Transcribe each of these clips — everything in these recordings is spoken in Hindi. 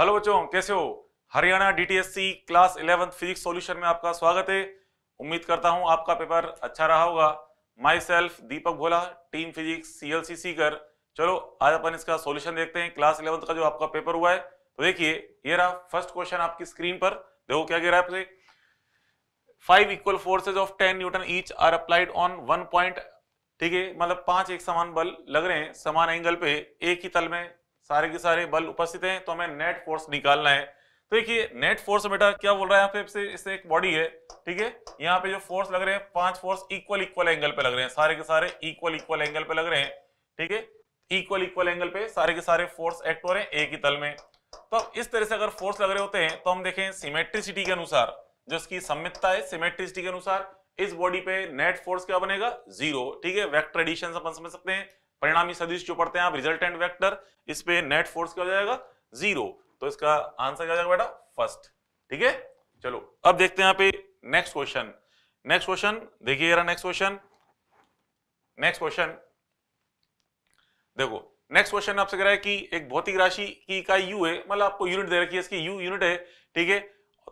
हेलो बच्चों कैसे हो Haryana DTSC class eleventh physics solution में आपका स्वागत है उम्मीद करता हूं आपका पेपर अच्छा रहा होगा myself Deepak Bhola team physics सी सी कर चलो आज अपन इसका सॉल्यूशन देखते हैं क्लास इलेवंथ का जो आपका पेपर हुआ है तो देखिए ये रहा फर्स्ट क्वेश्चन आपकी स्क्रीन पर देखो क्या कह रहा है five equal forces of ten newton each are applied on one point ठीक है मतलब पांच एक समान बल लग रहे हैं समान एंगल पे एक ही तल में सारे के सारे बल उपस्थित हैं तो हमें नेट फोर्स निकालना है तो देखिए नेट फोर्स बेटा क्या बोल रहा है यहाँ पे इससे एक बॉडी है ठीक है यहाँ पे जो फोर्स लग रहे हैं पांच फोर्स इक्वल इक्वल एंगल पे लग रहे हैं सारे के सारे इक्वल इक्वल एंगल पे लग रहे हैं ठीक है इक्वल इक्वल एंगल पे सारे के सारे फोर्स एक्ट हो रहे हैं एक ही तल में तो अब इस तरह से अगर फोर्स लग रहे होते हैं तो हम देखें सिमेट्रिसिटी के अनुसार जो इसकी सम्मितता है सिमेट्रिसिटी के अनुसार इस बॉडी पे नेट फोर्स क्या बनेगा जीरो ठीक है वेक्टर एडिशन अपन समझ सकते हैं परिणामी सदिश जो पढ़ते हैं आप रिजल्टेंट वेक्टर इस पे नेट फोर्स क्या हो जाएगा जीरो तो इसका आंसर क्या जाएगा बेटा फर्स्ट ठीक है चलो अब देखते हैं यहाँ पे नेक्स्ट क्वेश्चन नेक्स्ट क्वेश्चन देखिए नेक्स्ट क्वेश्चन नेक्स्ट क्वेश्चन देखो नेक्स्ट क्वेश्चन आपसे कह रहा है कि एक भौतिक राशि की इकाई यू है मतलब आपको यूनिट दे रखी है इसकी यू यूनिट है ठीक है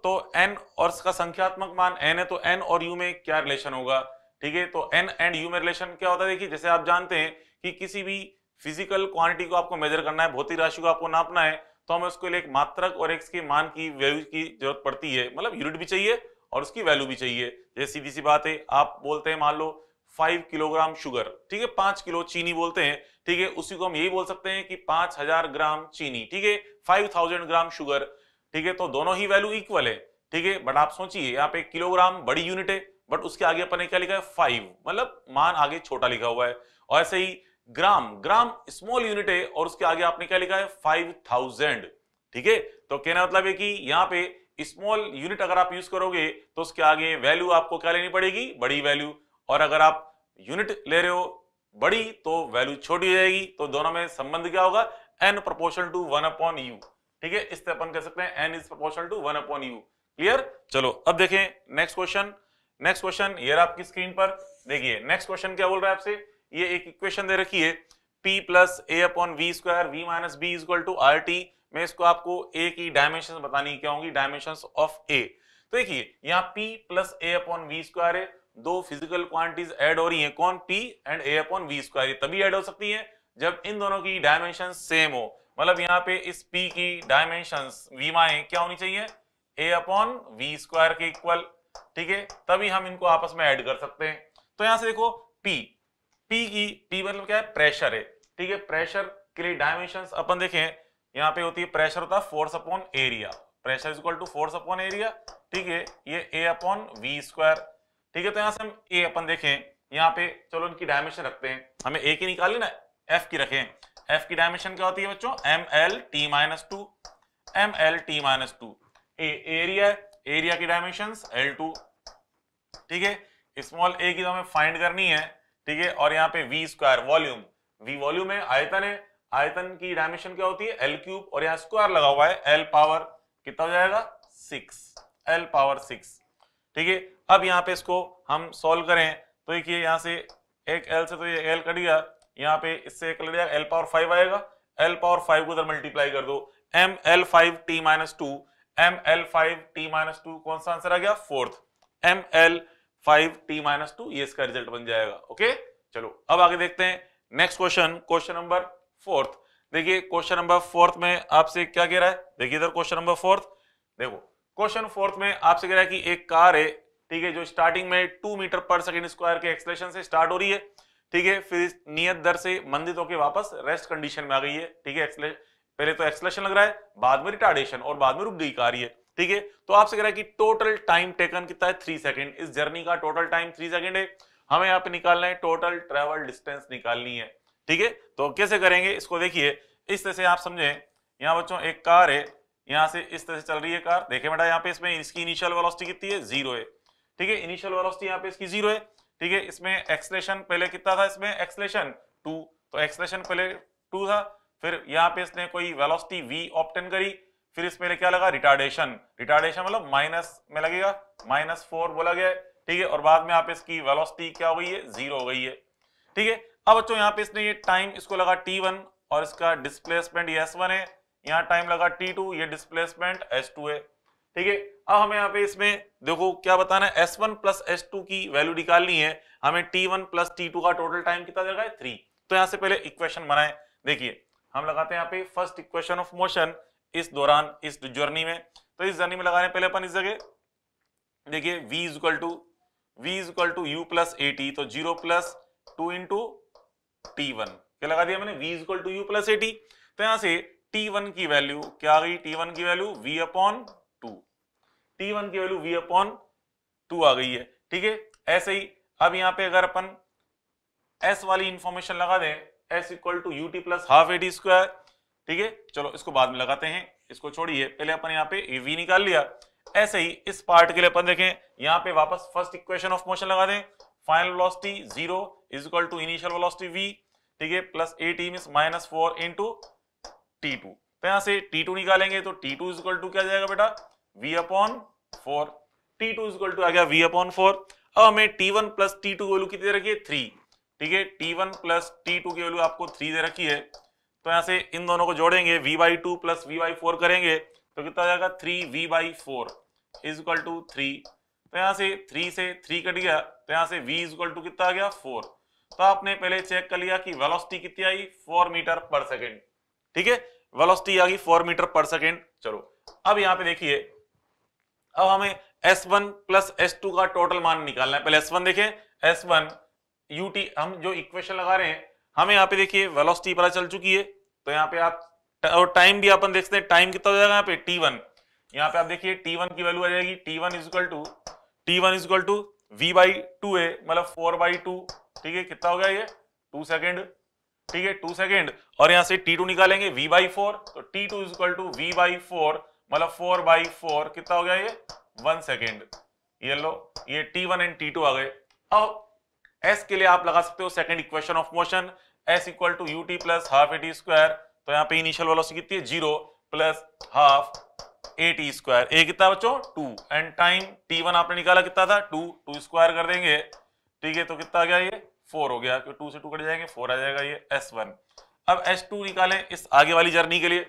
तो एन और इसका संख्यात्मक मान एन है तो एन और यू में क्या रिलेशन होगा ठीक है तो एन एंड यू में रिलेशन क्या होता है देखिए जैसे आप जानते हैं कि किसी भी फिजिकल क्वांटिटी को आपको मेजर करना है भौतिक राशि को आपको नापना है तो हमें उसके लिए एक मात्रक और एक मान की वैल्यू की जरूरत पड़ती है मतलब यूनिट भी चाहिए और उसकी वैल्यू भी चाहिए जैसे सीधी सी बात है आप बोलते हैं मान लो फाइव किलोग्राम शुगर ठीक है पांच किलो चीनी बोलते हैं ठीक है उसी को हम यही बोल सकते हैं कि पांच हजार ग्राम चीनी ठीक है फाइव थाउजेंड ग्राम शुगर ठीक है तो दोनों ही वैल्यू इक्वल है ठीक है बट आप सोचिए यहाँ पे किलोग्राम बड़ी यूनिट है बट उसके आगे अपने क्या लिखा है फाइव मतलब मान आगे छोटा लिखा हुआ है और ऐसे ही ग्राम ग्राम स्मॉल यूनिट है और उसके आगे आपने क्या लिखा है फाइव थाउजेंड ठीक है तो कहना मतलब है कि यहां पे स्मॉल यूनिट अगर आप यूज करोगे तो उसके आगे वैल्यू आपको क्या लेनी पड़ेगी बड़ी वैल्यू और अगर आप यूनिट ले रहे हो बड़ी तो वैल्यू छोटी हो जाएगी तो दोनों में संबंध क्या होगा N proportion to one upon U ठीक है इस अपन कह सकते हैं N is proportion to one upon U clear चलो अब देखें नेक्स्ट क्वेश्चन नेक्स्ट क्वेश्चन ये आपकी स्क्रीन पर देखिए नेक्स्ट क्वेश्चन क्या बोल रहा है आपसे ये एक इक्वेशन दे रखी है P plus A upon V square V minus B is to R T मैं इसको आपको ए की डायमेंशन बतानी क्या होंगी डायमेंशन ऑफ ए तो देखिए यहाँ P plus A upon V square है दो फिजिकल क्वांटिटीज ऐड हो रही हैं कौन P and A upon V square तभी ऐड हो सकती है जब इन दोनों की डायमेंशन सेम हो मतलब यहाँ पे इस पी की डायमेंशन वीमाएं क्या होनी चाहिए ए अपॉन वी स्क्वायर के इक्वल ठीक है तभी हम इनको आपस में ऐड कर सकते हैं तो यहां से देखो पी पीई पी e, मतलब क्या है प्रेशर है ठीक है प्रेशर के लिए डायमेंशन अपन देखें यहाँ पे होती है प्रेशर होता है force upon area pressure is equal to force upon area ठीक है ये ए अपॉन वी स्क्वायर ठीक है तो यहाँ से हम ए अपन देखें यहाँ पे चलो इनकी डायमेंशन रखते हैं हमें ए की निकाली ना एफ की रखें एफ की डायमेंशन क्या होती है बच्चों M L T minus two M L T minus two A area area की डायमेंशन एल टू ठीक है स्मॉल ए की तो हमें फाइंड करनी है ठीक है और यहाँ पे V square volume V volume है आयतन है आयतन की डायमेंशन क्या होती है एल क्यूब और यहाँ स्क्वायर लगा हुआ है एल पावर कितना हो जाएगा सिक्स एल पावर सिक्स ठीक है अब यहाँ पे इसको हम सोल्व करें तो देखिए यहाँ से एक एल से तो ये एल कट गया यहाँ पे इससे एक गया एल पावर फाइव आएगा एल पावर फाइव को उधर मल्टीप्लाई कर दो M L five T minus two M L five T minus two कौन सा आंसर आ गया fourth M L five T minus two ये इसका रिजल्ट बन जाएगा ओके चलो अब आगे देखते हैं next question question number fourth देखिए क्वेश्चन नंबर फोर्थ में आपसे क्या कह रहा है देखिए इधर क्वेश्चन नंबर फोर्थ देखो क्वेश्चन फोर्थ में आपसे कह रहा है कि एक कार है ठीक है जो स्टार्टिंग में टू मीटर पर सेकेंड स्क्वायर के एक्सलेशन से स्टार्ट हो रही है ठीक है फिर नियत दर से मंदित होकर वापस रेस्ट कंडीशन में आ गई है ठीक है पहले तो एक्सलेशन लग रहा है बाद में रिटार्डेशन और बाद में रुक गई कार ये ठीक है तो आपसे कह रहा है कि टोटल टाइम टेकन कितना है थ्री सेकंड इस जर्नी का टोटल टाइम थ्री सेकंड है हमें यहाँ पे निकालना है टोटल ट्रेवल डिस्टेंस निकालनी है ठीक है तो कैसे करेंगे इसको देखिए इस तरह से आप समझे यहाँ बच्चों एक कार है यहाँ से इस तरह से चल रही है कार देखे बेटा यहाँ पे इसमें इसकी इनिशियल वेलोसिटी कितनी है जीरो है ठीक है इनिशियल वेलोसिटी यहाँ पे इसकी जीरो है ठीक है इसमें एक्सलेशन पहले कितना था इसमें एक्सलेशन टू तो एक्सलेशन पहले टू था फिर यहाँ पे इसने कोई वेलोसिटी वी ऑप्टेन करी फिर इसमें क्या लगा रिटार्डेशन रिटार्डेशन मतलब माइनस में लगेगा माइनस फोर बोला गया ठीक है और बाद में आप इसकी वेलोसिटी क्या हो गई है जीरो हो गई है ठीक है अब बच्चों यहाँ पे इसने ये टाइम इसको लगा टी वन और इसका डिस्प्लेसमेंट एस वन है यहाँ टाइम लगा टी टू ये डिस्प्लेसमेंट एस टू है ठीक है अब हमें यहाँ पे इसमें देखो क्या बताना है S one plus S two की वैल्यू निकालनी है हमें T one plus T two का टोटल टाइम कितना देगा थ्री तो यहाँ से पहले इक्वेशन बनाए देखिए हम लगाते हैं यहाँ पे फर्स्ट इक्वेशन ऑफ मोशन इस दौरान इस जर्नी में तो इस जर्नी में लगा रहे हैं पहले अपन इस जगह देखिए v is equal to V is equal to U plus A T तो zero plus two into T one क्या लगा दिया मैंने v is equal to U plus A T तो यहां से t1 की वैल्यू क्या आ गई t1 की value v upon two t1 की वैल्यू v अपॉन टू आ गई है ठीक है ऐसे ही अब यहां पे अगर अपन s वाली इंफॉर्मेशन लगा दें s equal to U T plus half A T square ठीक है चलो इसको बाद में लगाते हैं इसको छोड़िए पहले अपन यहाँ पे वी निकाल लिया ऐसे ही इस पार्ट के लिए अपन देखें यहाँ पे वापस फर्स्ट इक्वेशन ऑफ मोशन लगा दें final velocity zero is equal to initial velocity V ठीक है plus A T mean minus four into T two तो यहां से टी टू निकालेंगे तो T two is equal to क्या जाएगा बेटा V upon four T two is equal to आ गया वी अपॉन फोर अब हमें T one plus T two की वैल्यू कितनी दे रखी है थ्री ठीक है T one plus T two की वैल्यू आपको थ्री दे रखी है तो यहां से इन दोनों को जोड़ेंगे V by two plus V by four करेंगे तो कितना हो जाएगा three V by four is equal to three तो यहां से थ्री से थ्री कट गया तो यहां से वी इज इक्वल टू कितना आ गया फोर तो आपने पहले चेक कर लिया कि वेलोसिटी कितनी आई फोर मीटर पर सेकेंड ठीक है वेलोसिटी आ गई फोर मीटर पर सेकेंड चलो अब यहां पे देखिए अब हमें S one plus S two का टोटल मान निकालना है पहले एस वन देखे एस वन यू टी हम जो इक्वेशन लगा रहे हैं हमें यहाँ पे देखिए वेलोसिटी पता चल चुकी है तो यहाँ पे आप और टाइम भी अपन देखते हैं टाइम कितना हो जाएगा यहाँ पे टी वन यहाँ पे आप देखिए टी वन की वैल्यू आ जाएगी T one equal to T one equal to V by two A मतलब फोर बाई टू ठीक है कितना हो गया ये टू सेकेंड ठीक है टू सेकेंड और यहाँ से टी टू निकालेंगे वी बाई फोर तो T two equal to V by four मतलब फोर बाई फोर कितना हो गया ये वन सेकेंड ये लो ये टी वन एंड टी आ गए अब एस के लिए आप लगा सकते हो second equation of motion S equal to U T plus half A T square तो यहाँ पे इनिशियल वेलोसिटी कितनी है zero plus half A T square A कितना बच्चों two and time T one आपने निकाला कितना था टू टू स्क्वायर कर देंगे ठीक है तो कितना आ गया ये फोर हो गया टू से टू कट जाएंगे फोर आ जाएगा ये एस वन अब एस टू निकालें इस आगे वाली जर्नी के लिए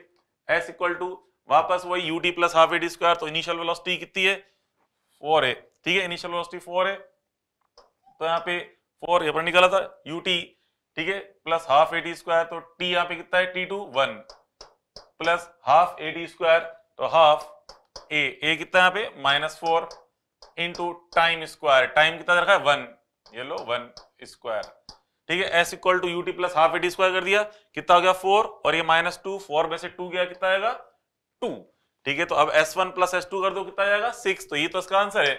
एस इक्वल टू वापस वही U T plus half A T square तो इनिशियल वेलोसिटी कितनी है फोर है ठीक है इनिशियल वेलोसिटी फोर है तो यहाँ पे फोर यहाँ पर निकाला था यू टी ठीक है plus half A T square तो टी यहां पे कितना है T two one plus half A D square तो हाफ ए ए कितना यहां पे minus four into time square time कितना रखा है वन ये लो वन स्क्वायर ठीक है S equal to U T plus half A T square कर दिया कितना हो गया फोर और ये माइनस टू फोर में से टू गया कितना आएगा टू ठीक है तो अब S one plus S two कर दो कितना आएगा सिक्स तो ये तो इसका आंसर है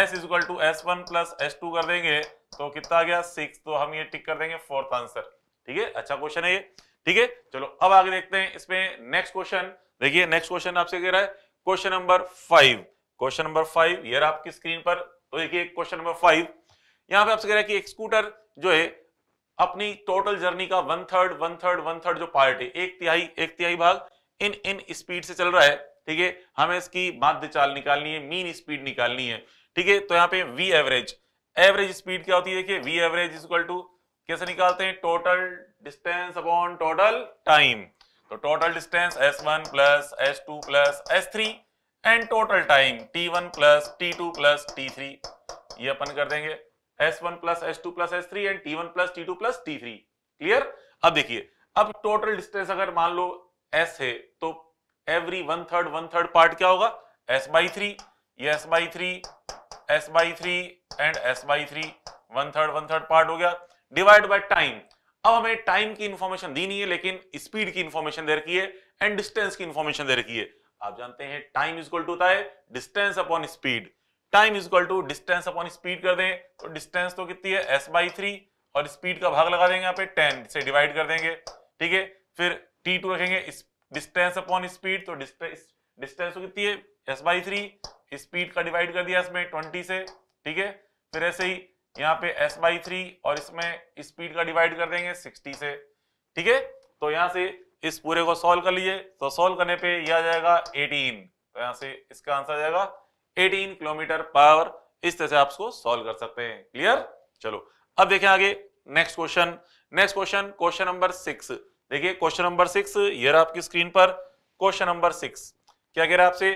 S is to S one plus S two कर देंगे तो कितना आ गया सिक्स तो हम ये टिक कर देंगे फोर्थ आंसर ठीक है अच्छा क्वेश्चन है ये ठीक है चलो अब आगे देखते हैं इसमें नेक्स्ट क्वेश्चन देखिए नेक्स्ट क्वेश्चन आपसे कह रहा है question number five question number five यार आपकी स्क्रीन पर तो देखिए क्वेश्चन नंबर फाइव यहाँ पे आपसे कह रहा है कि एक स्कूटर जो है अपनी टोटल जर्नी का one third one third one third जो पार्ट है एक तिहाई एक तिहाई भाग इन इन स्पीड से चल रहा है ठीक है हमें इसकी माध्य चाल निकालनी है मीन स्पीड निकालनी है ठीक है तो यहाँ पे वी एवरेज एवरेज स्पीड क्या होती है देखिए वी एवरेज इज टू कैसे निकालते हैं total distance upon total time तो total distance S one plus S two plus S three and total time T one plus T two plus T three ये अपन कर देंगे S one plus S two plus S three and T one plus T two plus T three clear अब देखिए अब टोटल डिस्टेंस अगर मान लो एस है तो every one third one third part क्या होगा एस बाई थ्री ये S by three S by three and S by three one third one third part हो गया डिवाइड बाय टाइम अब हमें टाइम की इंफॉर्मेशन दी नहीं है लेकिन स्पीड की इंफॉर्मेशन दे रखी है एंड डिस्टेंस की इंफॉर्मेशन दे रखी है आप जानते हैं टाइम इजक्वल टू होता distance upon speed time is equal to distance upon speed कर दें तो डिस्टेंस तो कितनी है एस बाई थ्री और स्पीड का भाग लगा देंगे यहाँ पे टेन से डिवाइड कर देंगे ठीक है फिर टी टू रखेंगे डिस्टेंस अपॉन स्पीड तो डिस्टेंस तो कितनी है एस बाई थ्री स्पीड का डिवाइड कर दिया इसमें ट्वेंटी से ठीक है फिर ऐसे ही यहाँ पे एस बाई थ्री और इसमें स्पीड का डिवाइड कर देंगे सिक्सटी से ठीक है तो यहाँ से इस पूरे को सोल्व कर लिए तो सोल्व करने पे यह आ जाएगा 18 तो यहाँ से इसका आंसर आ जाएगा 18 किलोमीटर पावर इस तरह से आप इसको सोल्व कर सकते हैं क्लियर चलो अब देखें आगे next question next question question number six देखिए क्वेश्चन नंबर सिक्स ये आपकी स्क्रीन पर क्वेश्चन नंबर सिक्स क्या कह रहा है आपसे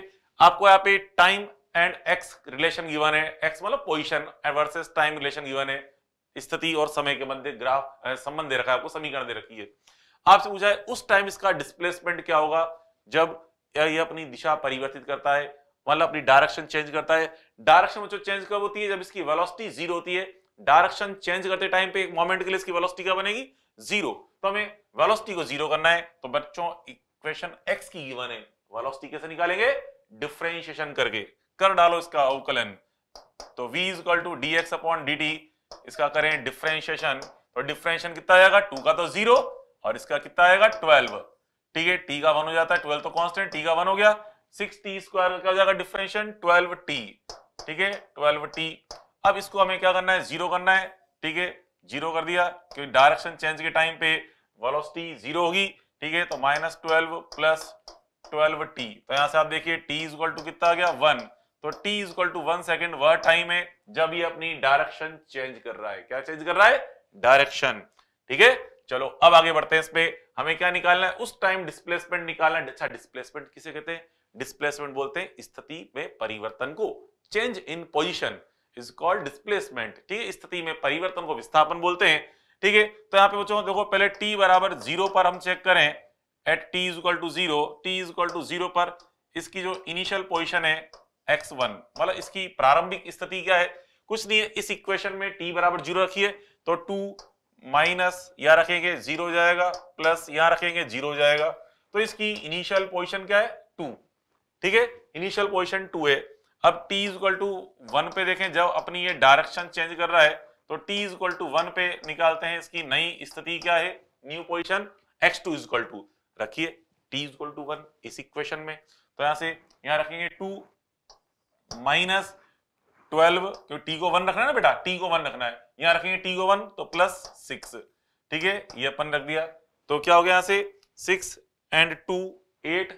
आपको यहाँ पे time and X relation given है एक्स मतलब position versus time relation given है स्थिति और समय के मध्य ग्राफ संबंध दे रखा है आपको समीकरण दे रखी है आपसे पूछा है उस टाइम इसका डिस्प्लेसमेंट क्या होगा जब यह अपनी दिशा परिवर्तित करता है मतलब अपनी डायरेक्शन चेंज करता है डायरेक्शन जो चेंज कब होती है जब इसकी वेलोसिटी जीरो होती है डायरेक्शन चेंज करते टाइम पे एक मोमेंट के लिए इसकी वेलोसिटी क्या बनेगी जीरो तो हमें वेलोसिटी को जीरो करना है तो बच्चों इक्वेशन एक्स की गिवन है वेलोसिटी कैसे निकालेंगे डिफ्रेंशिएशन करके कर डालो इसका अवकलन तो v is equal to D X upon D T इसका करें डिफ्रेंशिएशन तो डिफ्रेंशिएशन कितना आएगा टू का तो जीरो और इसका कितना आएगा ट्वेल्व ठीक है t का वन हो जाता है ट्वेल्व तो कॉन्स्टेंट टी का वन हो गया सिक्स टी स्क्वायर का हो जाएगा डिफ्रेंशिएशन ट्वेल्व टी ठीक है ट्वेल्व टी अब इसको हमें क्या करना है जीरो करना है ठीक है जीरो कर दिया क्योंकि डायरेक्शन चेंज के टाइम पे वेलोसिटी जीरो होगी ठीक है तो minus twelve plus twelve T तो यहां से आप देखिए टी इज टू कितना आ गया वन तो t is equal to one second वह टाइम है जब ये अपनी डायरेक्शन चेंज कर रहा है क्या चेंज कर रहा है डायरेक्शन ठीक है चलो अब आगे बढ़ते हैं इस पे हमें क्या निकालना है उस टाइम डिस्प्लेसमेंट निकालना है अच्छा डिस्प्लेसमेंट किसे कहते हैं डिस्प्लेसमेंट बोलते हैं स्थिति में परिवर्तन को change in position is called displacement ठीक है स्थिति में परिवर्तन को विस्थापन बोलते हैं ठीक है तो यहाँ पे बच्चों देखो पहले टी बराबर जीरो पर हम चेक करें at T is equal to zero T is equal to zero पर इसकी जो इनिशियल पोजिशन है एक्स वन मतलब इसकी प्रारंभिक स्थिति क्या है कुछ नहीं है इस इक्वेशन में टी बराबर जीरो रखिए तो टू माइनस यहां रखेंगे जीरो हो जाएगा प्लस यहां रखेंगे जीरो हो जाएगा तो इसकी इनिशियल पोजिशन क्या है टू ठीक है इनिशियल पोजिशन टू है अब t is equal to one पे देखें जब अपनी ये डायरेक्शन चेंज कर रहा है तो t is equal to one पे निकालते हैं इसकी नई स्थिति क्या है new position X two is equal to रखिए t is equal to one इस इक्वेशन में तो यहां से यहां रखेंगे टू माइनस ट्वेल्व क्योंकि टी को वन रखना है ना बेटा टी को वन रखना है यहां रखेंगे टी को वन तो प्लस सिक्स ठीक है ये अपन रख दिया तो क्या हो गया यहां से six and two eight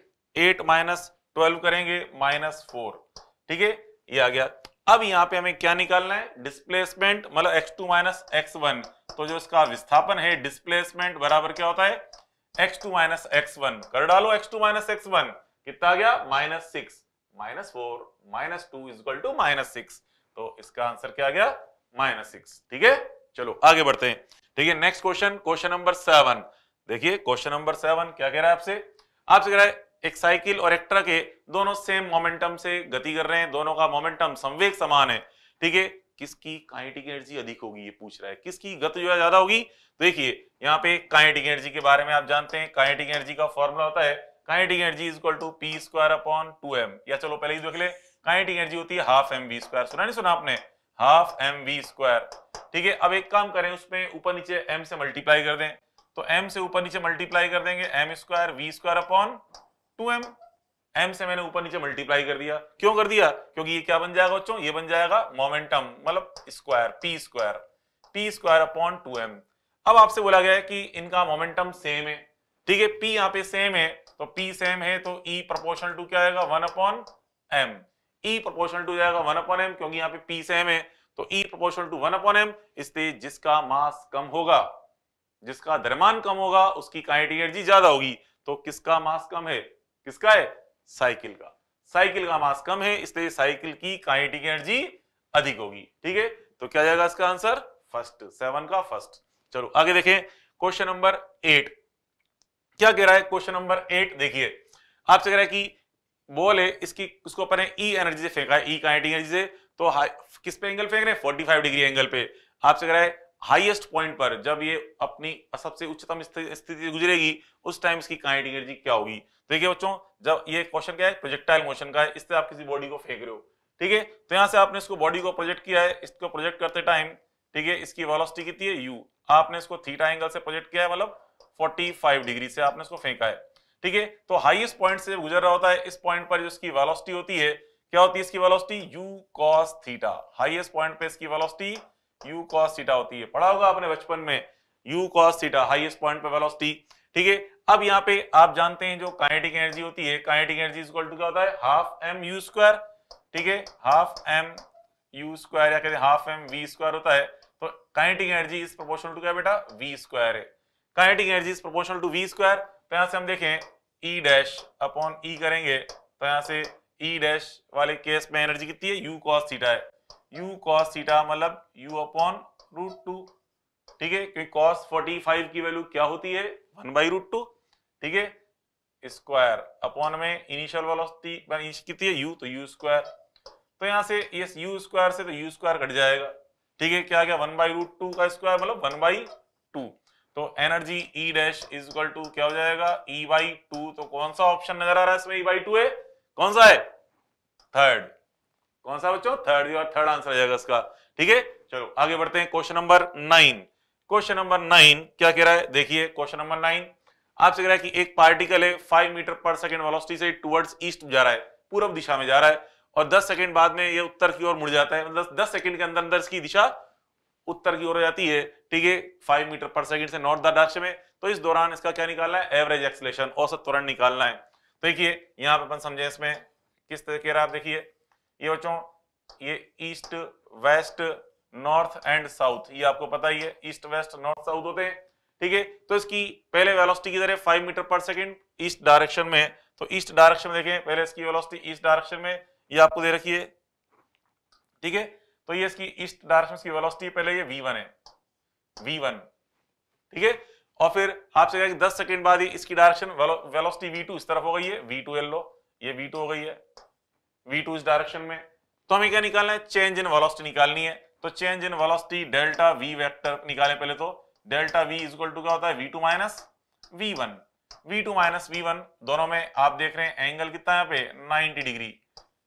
eight minus twelve करेंगे माइनस फोर ठीक है ये आ गया अब यहां पे हमें क्या निकालना है डिस्प्लेसमेंट मतलब X two minus X one तो जो इसका विस्थापन है डिस्प्लेसमेंट बराबर क्या होता है X two minus X one कर डालो X two minus X one कितना आ गया minus six minus four minus two equal to minus six तो इसका आंसर क्या आ गया माइनस सिक्स ठीक है चलो आगे बढ़ते हैं ठीक है next question question number seven देखिए क्वेश्चन नंबर सेवन क्या कह रहा है आपसे आपसे कह रहा है एक साइकिल और एक ट्रक है दोनों सेम मोमेंटम से गति कर रहे हैं दोनों का मोमेंटम संवेग समान है ठीक है किसकी काइनेटिक एनर्जी अधिक होगी ये पूछ रहा है किसकी गत जो है ज्यादा होगी तो देखिए यहाँ पे काइनेटिक एनर्जी के बारे में आप जानते हैं काइनेटिक एनर्जी का फॉर्मूला होता है kinetic energy is equal to P square upon two M या चलो पहले ही देख ले काइनेटिक एनर्जी होती है हाफ एम वी स्क्वायर सुना नहीं सुना आपने हाफ एम वी स्क्वायर ठीक है अब एक काम करें उसमें ऊपर नीचे एम से मल्टीप्लाई कर दें तो एम से ऊपर नीचे मल्टीप्लाई कर देंगे M square V square upon two M M से मैंने ऊपर नीचे मल्टीप्लाई कर दिया क्यों कर दिया क्योंकि ये क्या बन जाएगा बच्चों ये बन जाएगा मोमेंटम मतलब square P square P square upon two M अब आपसे बोला गया है कि इनका मोमेंटम सेम है ठीक है पी यहाँ पे सेम है तो पी सेम है तो ई प्रपोर्शनल टू क्या आएगा one upon M E proportional to जाएगा वन अपॉन एम क्योंकि यहाँ पे पी सेम है तो E proportional to one upon M इसलिए जिसका मास कम होगा जिसका दरमान कम होगा उसकी काइनेटिक एनर्जी ज्यादा होगी तो किसका मास कम है किसका है साइकिल का साइकिल का मास कम है इसलिए साइकिल की काइनेटिक एनर्जी अधिक होगी ठीक है तो क्या जाएगा इसका आंसर फर्स्ट सेवन का फर्स्ट चलो आगे देखें क्वेश्चन नंबर एट क्या कह रहा है क्वेश्चन नंबर एट देखिए आपसे कह रहा है कि बॉल है इसकी उसको अपने ई एनर्जी से फेंका है ई काइनेटिक एनर्जी से तो किस पे एंगल फेंक रहे हैं फाइव डिग्री एंगल पे आपसे कह रहा है हाईएस्ट पॉइंट पर जब ये अपनी सबसे उच्चतम स्थिति से गुजरेगी उस टाइम इसकी काइनेटिक एनर्जी क्या होगी देखिए बच्चों जब ये क्वेश्चन क्या है प्रोजेक्टाइल मोशन का है इससे आप किसी बॉडी को फेंक रहे हो ठीक है तो यहाँ से आपने इसको बॉडी को प्रोजेक्ट किया है इसको प्रोजेक्ट करते टाइम ठीक है इसकी वेलोसिटी कितनी है यू आपने इसको थीटा एंगल से प्रोजेक्ट किया है मतलब 45 डिग्री से आपने इसको फेंका है ठीक है तो हाईएस्ट पॉइंट से गुजर रहा होता है इस पॉइंट पर जो इसकी वेलोसिटी होती है क्या होती है इसकी velocity U cos theta highest point पे इसकी वेलोसिटी यू cos थीटा होती है पढ़ा होगा आपने बचपन में U cos theta highest point पे वेलोसिटी ठीक है अब यहां पे आप जानते हैं जो काइनेटिक एनर्जी होती है काइनेटिक एनर्जी इक्वल टू क्या होता है हाफ एम यू स्क्वायर ठीक है हाफ एम यू स्क्वायर या कहते हैं हाफ एम वी स्क्वायर होता है तो kinetic energy is proportional to क्या बेटा वी स्क्वायर है kinetic energy is proportional to V square तो यहां से हम देखें ई डैश अपॉन ई करेंगे तो यहां से ई e डैश वाले केस में एनर्जी कितनी है यू कॉस थीटा है यू कॉस थीटा मतलब यू अपॉन रूट टू ठीक है क्योंकि कॉस 45 की वैल्यू क्या होती है वन बाई रूट टू ठीक है स्क्वायर अपॉन में इनिशियल वेलोसिटी कितनी है यू तो यू स्क्वायर तो यहां से ये यू स्क्वायर से तो यू स्क्वायर कट जाएगा ठीक है क्या क्या वन बाई रूट टू का स्क्वायर मतलब वन बाई टू तो energy E dash is equal to क्या हो जाएगा ई बाई टू तो कौन सा ऑप्शन नजर आ रहा है इसमें ई बाई टू है कौन सा है थर्ड कौन सा बच्चों थर्ड थर्ड आंसर आ जाएगा इसका ठीक है चलो आगे बढ़ते हैं question number nine question number nine क्या कह रहा है देखिए क्वेश्चन नंबर नाइन आपसे कह रहा है कि एक पार्टिकल है फाइव मीटर पर सेकेंड वेलोसिटी से टुवर्ड्स ईस्ट जा रहा है पूर्व दिशा में जा रहा है और दस सेकेंड बाद में ये उत्तर की ओर मुड़ जाता है मतलब दस सेकेंड के अंदर अंदर इसकी दिशा उत्तर की ओर हो जाती है ठीक है फाइव मीटर पर सेकेंड से नॉर्थ दक्ष में तो इस दौरान इसका क्या निकालना है एवरेज एक्सलेशन औसत त्वरण निकालना है तो देखिए यहाँ पर अपन समझे इसमें किस तरह कह रहा है आप देखिए ये बच्चों ये east west north and south ये आपको पता ही है ईस्ट वेस्ट नॉर्थ साउथ होते हैं ठीक है तो इसकी पहले वेलोसिटी किधर है 5 metre per second east direction में तो ईस्ट डायरेक्शन में देखें पहले इसकी वेलोसिटी ईस्ट डायरेक्शन में ये आपको दे रखी है ठीक है तो ये इसकी ईस्ट डायरेक्शन की वेलोसिटी पहले ये v1 है v1 ठीक है और फिर आपसे कहा कि 10 सेकंड बाद ही इसकी डायरेक्शन वेलोसिटी v2 इस तरफ हो गई है v2 एल लो ये v2 हो गई है v2 इस डायरेक्शन में तो हमें क्या निकालना है चेंज इन वेलोसिटी निकालनी है तो change in velocity delta V vector निकाले पहले तो डेल्टा वी इजक्वल टू क्या होता है V two minus V one V two minus V one दोनों में आप देख रहे हैं एंगल कितना यहाँ पे 90 डिग्री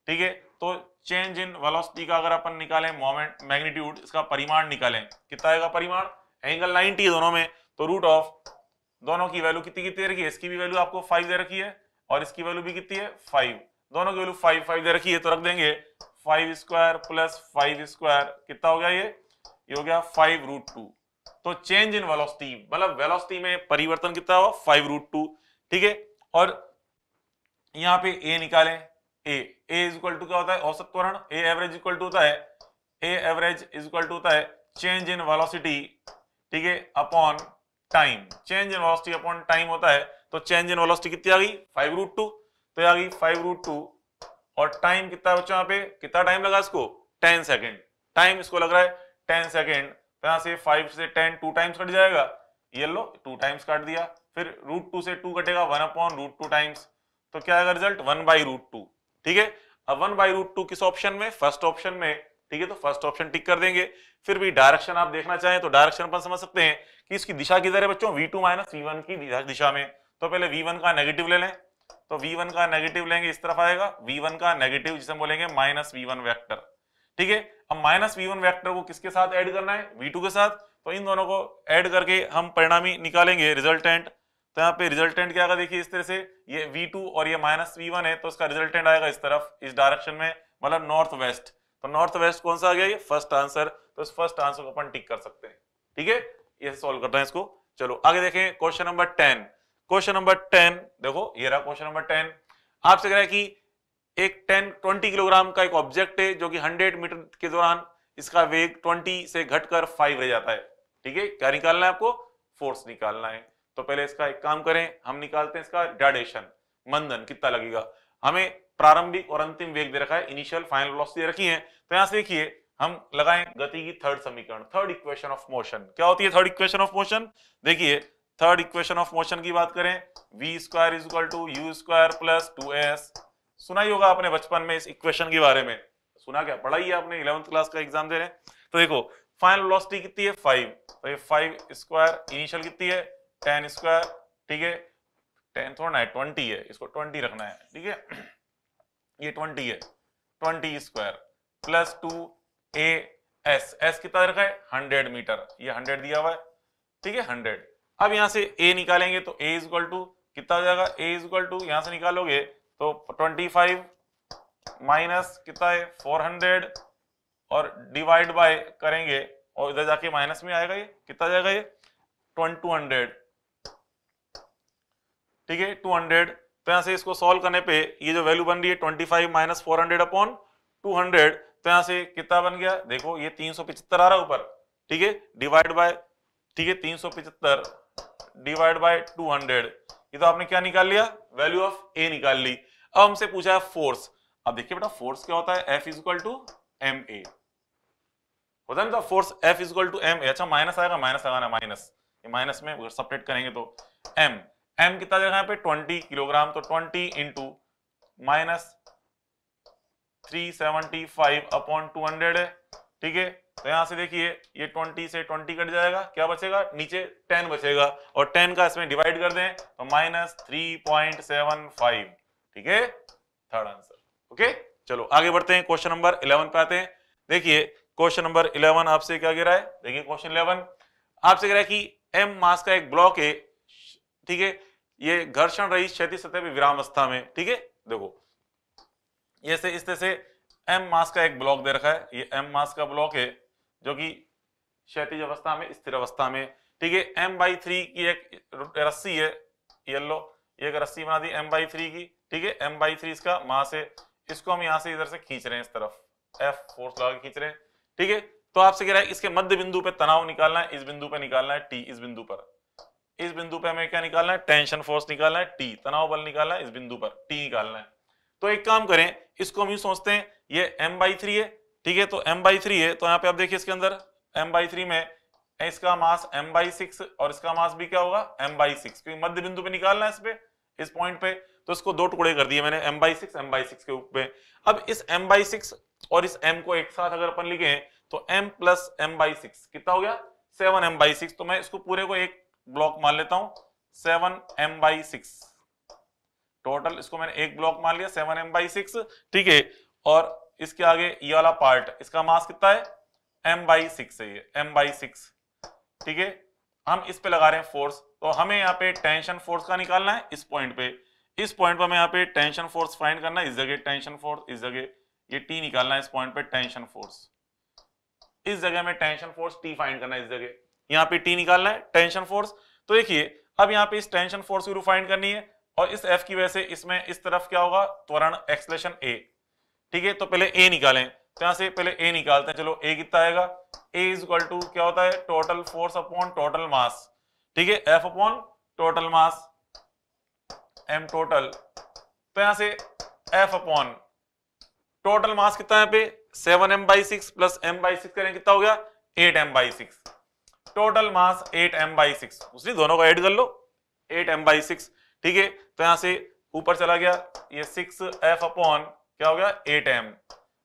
ठीक है तो चेंज इन वेलोसिटी का अगर अपन निकालें मोमेंट मैग्नीट्यूड इसका परिमाण निकालें कितना आएगा परिमाण एंगल 90 है दोनों में तो रूट ऑफ दोनों की वैल्यू कितनी कितनी रखी है इसकी भी वैल्यू आपको फाइव दे रखी है और इसकी वैल्यू भी कितनी है फाइव दोनों की वैल्यू फाइव फाइव दे रखी है तो रख देंगे five square plus five square कितना हो गया ये ये हो गया फाइव रूट टू तो चेंज इन वेलोसिटी मतलब वेलोसिटी में परिवर्तन कितना हुआ फाइव रूट टू ठीक है और यहां पे ए निकालें A A is equal to क्या होता है औसत त्वरण ए एवरेज इक्वल टू होता है A average is equal to होता है चेंज इन वेलोसिटी ठीक है upon time change in velocity upon time होता है तो चेंज इन वेलोसिटी कितनी आ गई फाइव रूट टू तो आ गई फाइव रूट टू और टाइम कितना बच्चों यहाँ पे कितना टाइम लगा इसको टेन सेकेंड टाइम इसको लग रहा है टेन सेकेंड तो यहाँ से फाइव से टेन टू टाइम्स कट जाएगा ये लो टू टाइम्स काट दिया फिर रूट टू से टू कटेगा one upon root two times तो क्या आएगा result one by root two ठीक है अब वन बाई रूट टू किस ऑप्शन में फर्स्ट ऑप्शन में ठीक है तो फर्स्ट ऑप्शन टिक कर देंगे फिर भी डायरेक्शन आप देखना चाहें तो डायरेक्शन अपन समझ सकते हैं कि इसकी दिशा किधर है बच्चों V two minus V one की दिशा में तो पहले वी वन का नेगेटिव ले लें तो v1 का नेगेटिव लेंगे इस तरफ आएगा v1 का नेगेटिव जिसे बोलेंगे माइनस वी वन वैक्टर ठीक है अब माइनस वी वन वैक्टर को किसके साथ ऐड करना है v2 के साथ तो इन दोनों को ऐड करके हम परिणामी निकालेंगे रिजल्टेंट तो यहाँ पे रिजल्टेंट क्या देखिए इस तरह से ये v2 और ये माइनस वी है तो उसका रिजल्टेंट आएगा इस तरफ इस डायरेक्शन में मतलब नॉर्थ वेस्ट तो नॉर्थ वेस्ट कौन सा आ गया ये फर्स्ट आंसर तो इस फर्स्ट आंसर को अपन टिक कर सकते हैं ठीक है ये सोल्व करते हैं इसको चलो आगे देखें question number ten question number ten देखो ये रहा क्वेश्चन नंबर टेन आपसे कह रहा है कि एक टेन ट्वेंटी किलोग्राम का एक ऑब्जेक्ट है जो कि हंड्रेड मीटर के दौरान इसका वेग ट्वेंटी से घटकर फाइव रह जाता है ठीक है क्या निकालना है आपको फोर्स निकालना है तो पहले इसका एक काम करें हम निकालते हैं इसका डायडेशन मंदन कितना लगेगा हमें प्रारंभिक और अंतिम वेग दे रखा है इनिशियल फाइनल वेलोसिटी दे रखी है तो यहां से देखिए हम लगाएं गति की थर्ड समीकरण थर्ड इक्वेशन ऑफ मोशन क्या होती है थर्ड इक्वेशन ऑफ मोशन देखिए थर्ड इक्वेशन ऑफ मोशन की बात करें V square is equal to U square plus two S सुना ही होगा आपने बचपन में इस इक्वेशन के बारे में सुना क्या पढ़ा ही आपने इलेवंथ क्लास का एग्जाम दे रहे तो देखो फाइनल वेलोसिटी कितनी है फाइव तो ये फाइव स्क्वायर इनिशियल कितनी है टेन स्क्वायर ठीक है टेन थोड़ा है ट्वेंटी है इसको ट्वेंटी रखना है ठीक है ये ट्वेंटी है twenty square plus two A S S कितना रखा है हंड्रेड मीटर ये हंड्रेड दिया हुआ है ठीक है हंड्रेड अब यहां से ए निकालेंगे तो ए इज इक्वल टू कितना हो जाएगा ए इज इक्वल टू यहां से निकालोगे तो 25 माइनस कितना है 400 और डिवाइड बाय करेंगे और इधर जाके माइनस में आएगा ये कितना जाएगा ये टू हंड्रेड ठीक है टू हंड्रेड तो यहां से इसको सॉल्व करने पे ये जो वैल्यू बन रही है twenty five minus four hundred upon two hundred तो यहां से कितना बन गया देखो ये तीन सौ पिछहत्तर आ रहा है ऊपर ठीक है डिवाइड बाय ठीक है तीन सौ पिछहत्तर डिवाइड बाय 200 ये तो आपने क्या निकाल लिया वैल्यू ऑफ ए निकाल ली अब हमसे पूछा है फोर्स अब देखिए बेटा फोर्स क्या होता है F equal to M A होता है ना तो force F equal to M A अच्छा माइनस आएगा माइनस आएगा माइनस माइनस में अगर सपरेट करेंगे तो एम एम कितना जगह पे ट्वेंटी किलोग्राम तो 20 into minus three seventy five upon two hundred है ठीक है तो यहां से देखिए ये 20 से 20 कट जाएगा क्या बचेगा नीचे 10 बचेगा और 10 का इसमें डिवाइड कर दें तो minus three point seven five ठीक है थर्ड आंसर ओके चलो आगे बढ़ते हैं क्वेश्चन नंबर 11 पे आते हैं देखिए क्वेश्चन नंबर 11 आपसे क्या कह रहा है देखिए क्वेश्चन इलेवन आपसे कह रहा है कि एम मास का एक ब्लॉक है ठीक है ये घर्षण रही क्षति सतह विराम अवस्था में ठीक है देखो ये से इस तरह से एम मास का एक ब्लॉक दे रखा है ये एम मास का ब्लॉक है जो कि क्षतिज अवस्था में स्थिर अवस्था में ठीक है एम बाई थ्री की एक रस्सी है येल्लो ये एक रस्सी बना दी एम बाई थ्री की ठीक है एम बाई थ्री इसका मास है इसको हम यहां से इधर से खींच रहे हैं इस तरफ एफ फोर्स लगा के खींच रहे हैं ठीक है तो आपसे कह रहा है इसके मध्य बिंदु पे तनाव निकालना है इस बिंदु पे निकालना है टी इस बिंदु पर इस बिंदु पे हमें क्या निकालना है टेंशन फोर्स निकालना है टी तनाव बल निकालना है इस बिंदु पर टी निकालना है तो एक काम करें इसको हम यू सोचते हैं ये एम बाई थ्री है ठीक है तो एम बाई थ्री है तो यहाँ पे आप देखिए इसके अंदर एम बाई थ्री में इसका मास एम बाई सिक्स और इसका मास भी क्या होगा एम बाई सिक्स क्योंकि मध्य बिंदु पे निकालना है इस पे इस पॉइंट पे तो इसको दो टुकड़े कर दिए मैंने M by six M by six के रूप में अब इस एम बाई सिक्स और इस एम को एक साथ अगर अपन लिखे तो M plus M by six कितना हो गया सेवन एम बाई सिक्स तो मैं इसको पूरे को एक ब्लॉक मान लेता हूं seven M by six total इसको मैंने एक ब्लॉक मान लिया सेवन एम बाई सिक्स ठीक है और इसके आगे ये वाला पार्ट इसका मास कितना है एम बाई सिक्स है ये एम बाई सिक्स ठीक है हम इस पे लगा रहे हैं फोर्स तो हमें यहाँ पे टेंशन फोर्स का निकालना है इस पॉइंट पे इस पॉइंट पर हमें यहाँ पे टेंशन फोर्स फाइंड करना है इस जगह टेंशन फोर्स इस जगह ये टी निकालना है इस पॉइंट पे टेंशन फोर्स इस जगह में टेंशन फोर्स टी फाइंड करना है इस जगह यहाँ पे टी निकालना है टेंशन फोर्स तो देखिए अब यहाँ पे इस टेंशन फोर्स की रूफाइंड करनी है और इस एफ की वजह से इसमें इस तरफ क्या होगा त्वरण एक्सलेशन ए ठीक है तो पहले ए निकालें तो यहां से पहले ए निकालते हैं चलो ए कितना आएगा ए इज इक्वल टू क्या होता है total force upon total mass ठीक है F upon total mass M total तो यहां से एफ अपॉन टोटल मास कितना है पे seven M by six plus M by six करें कितना हो गया eight M by six total mass eight M by six उसी दोनों को एड कर लो एट एम बाई सिक्स ठीक है तो यहां से ऊपर चला गया ये सिक्स एफ अपॉन क्या हो गया एट एम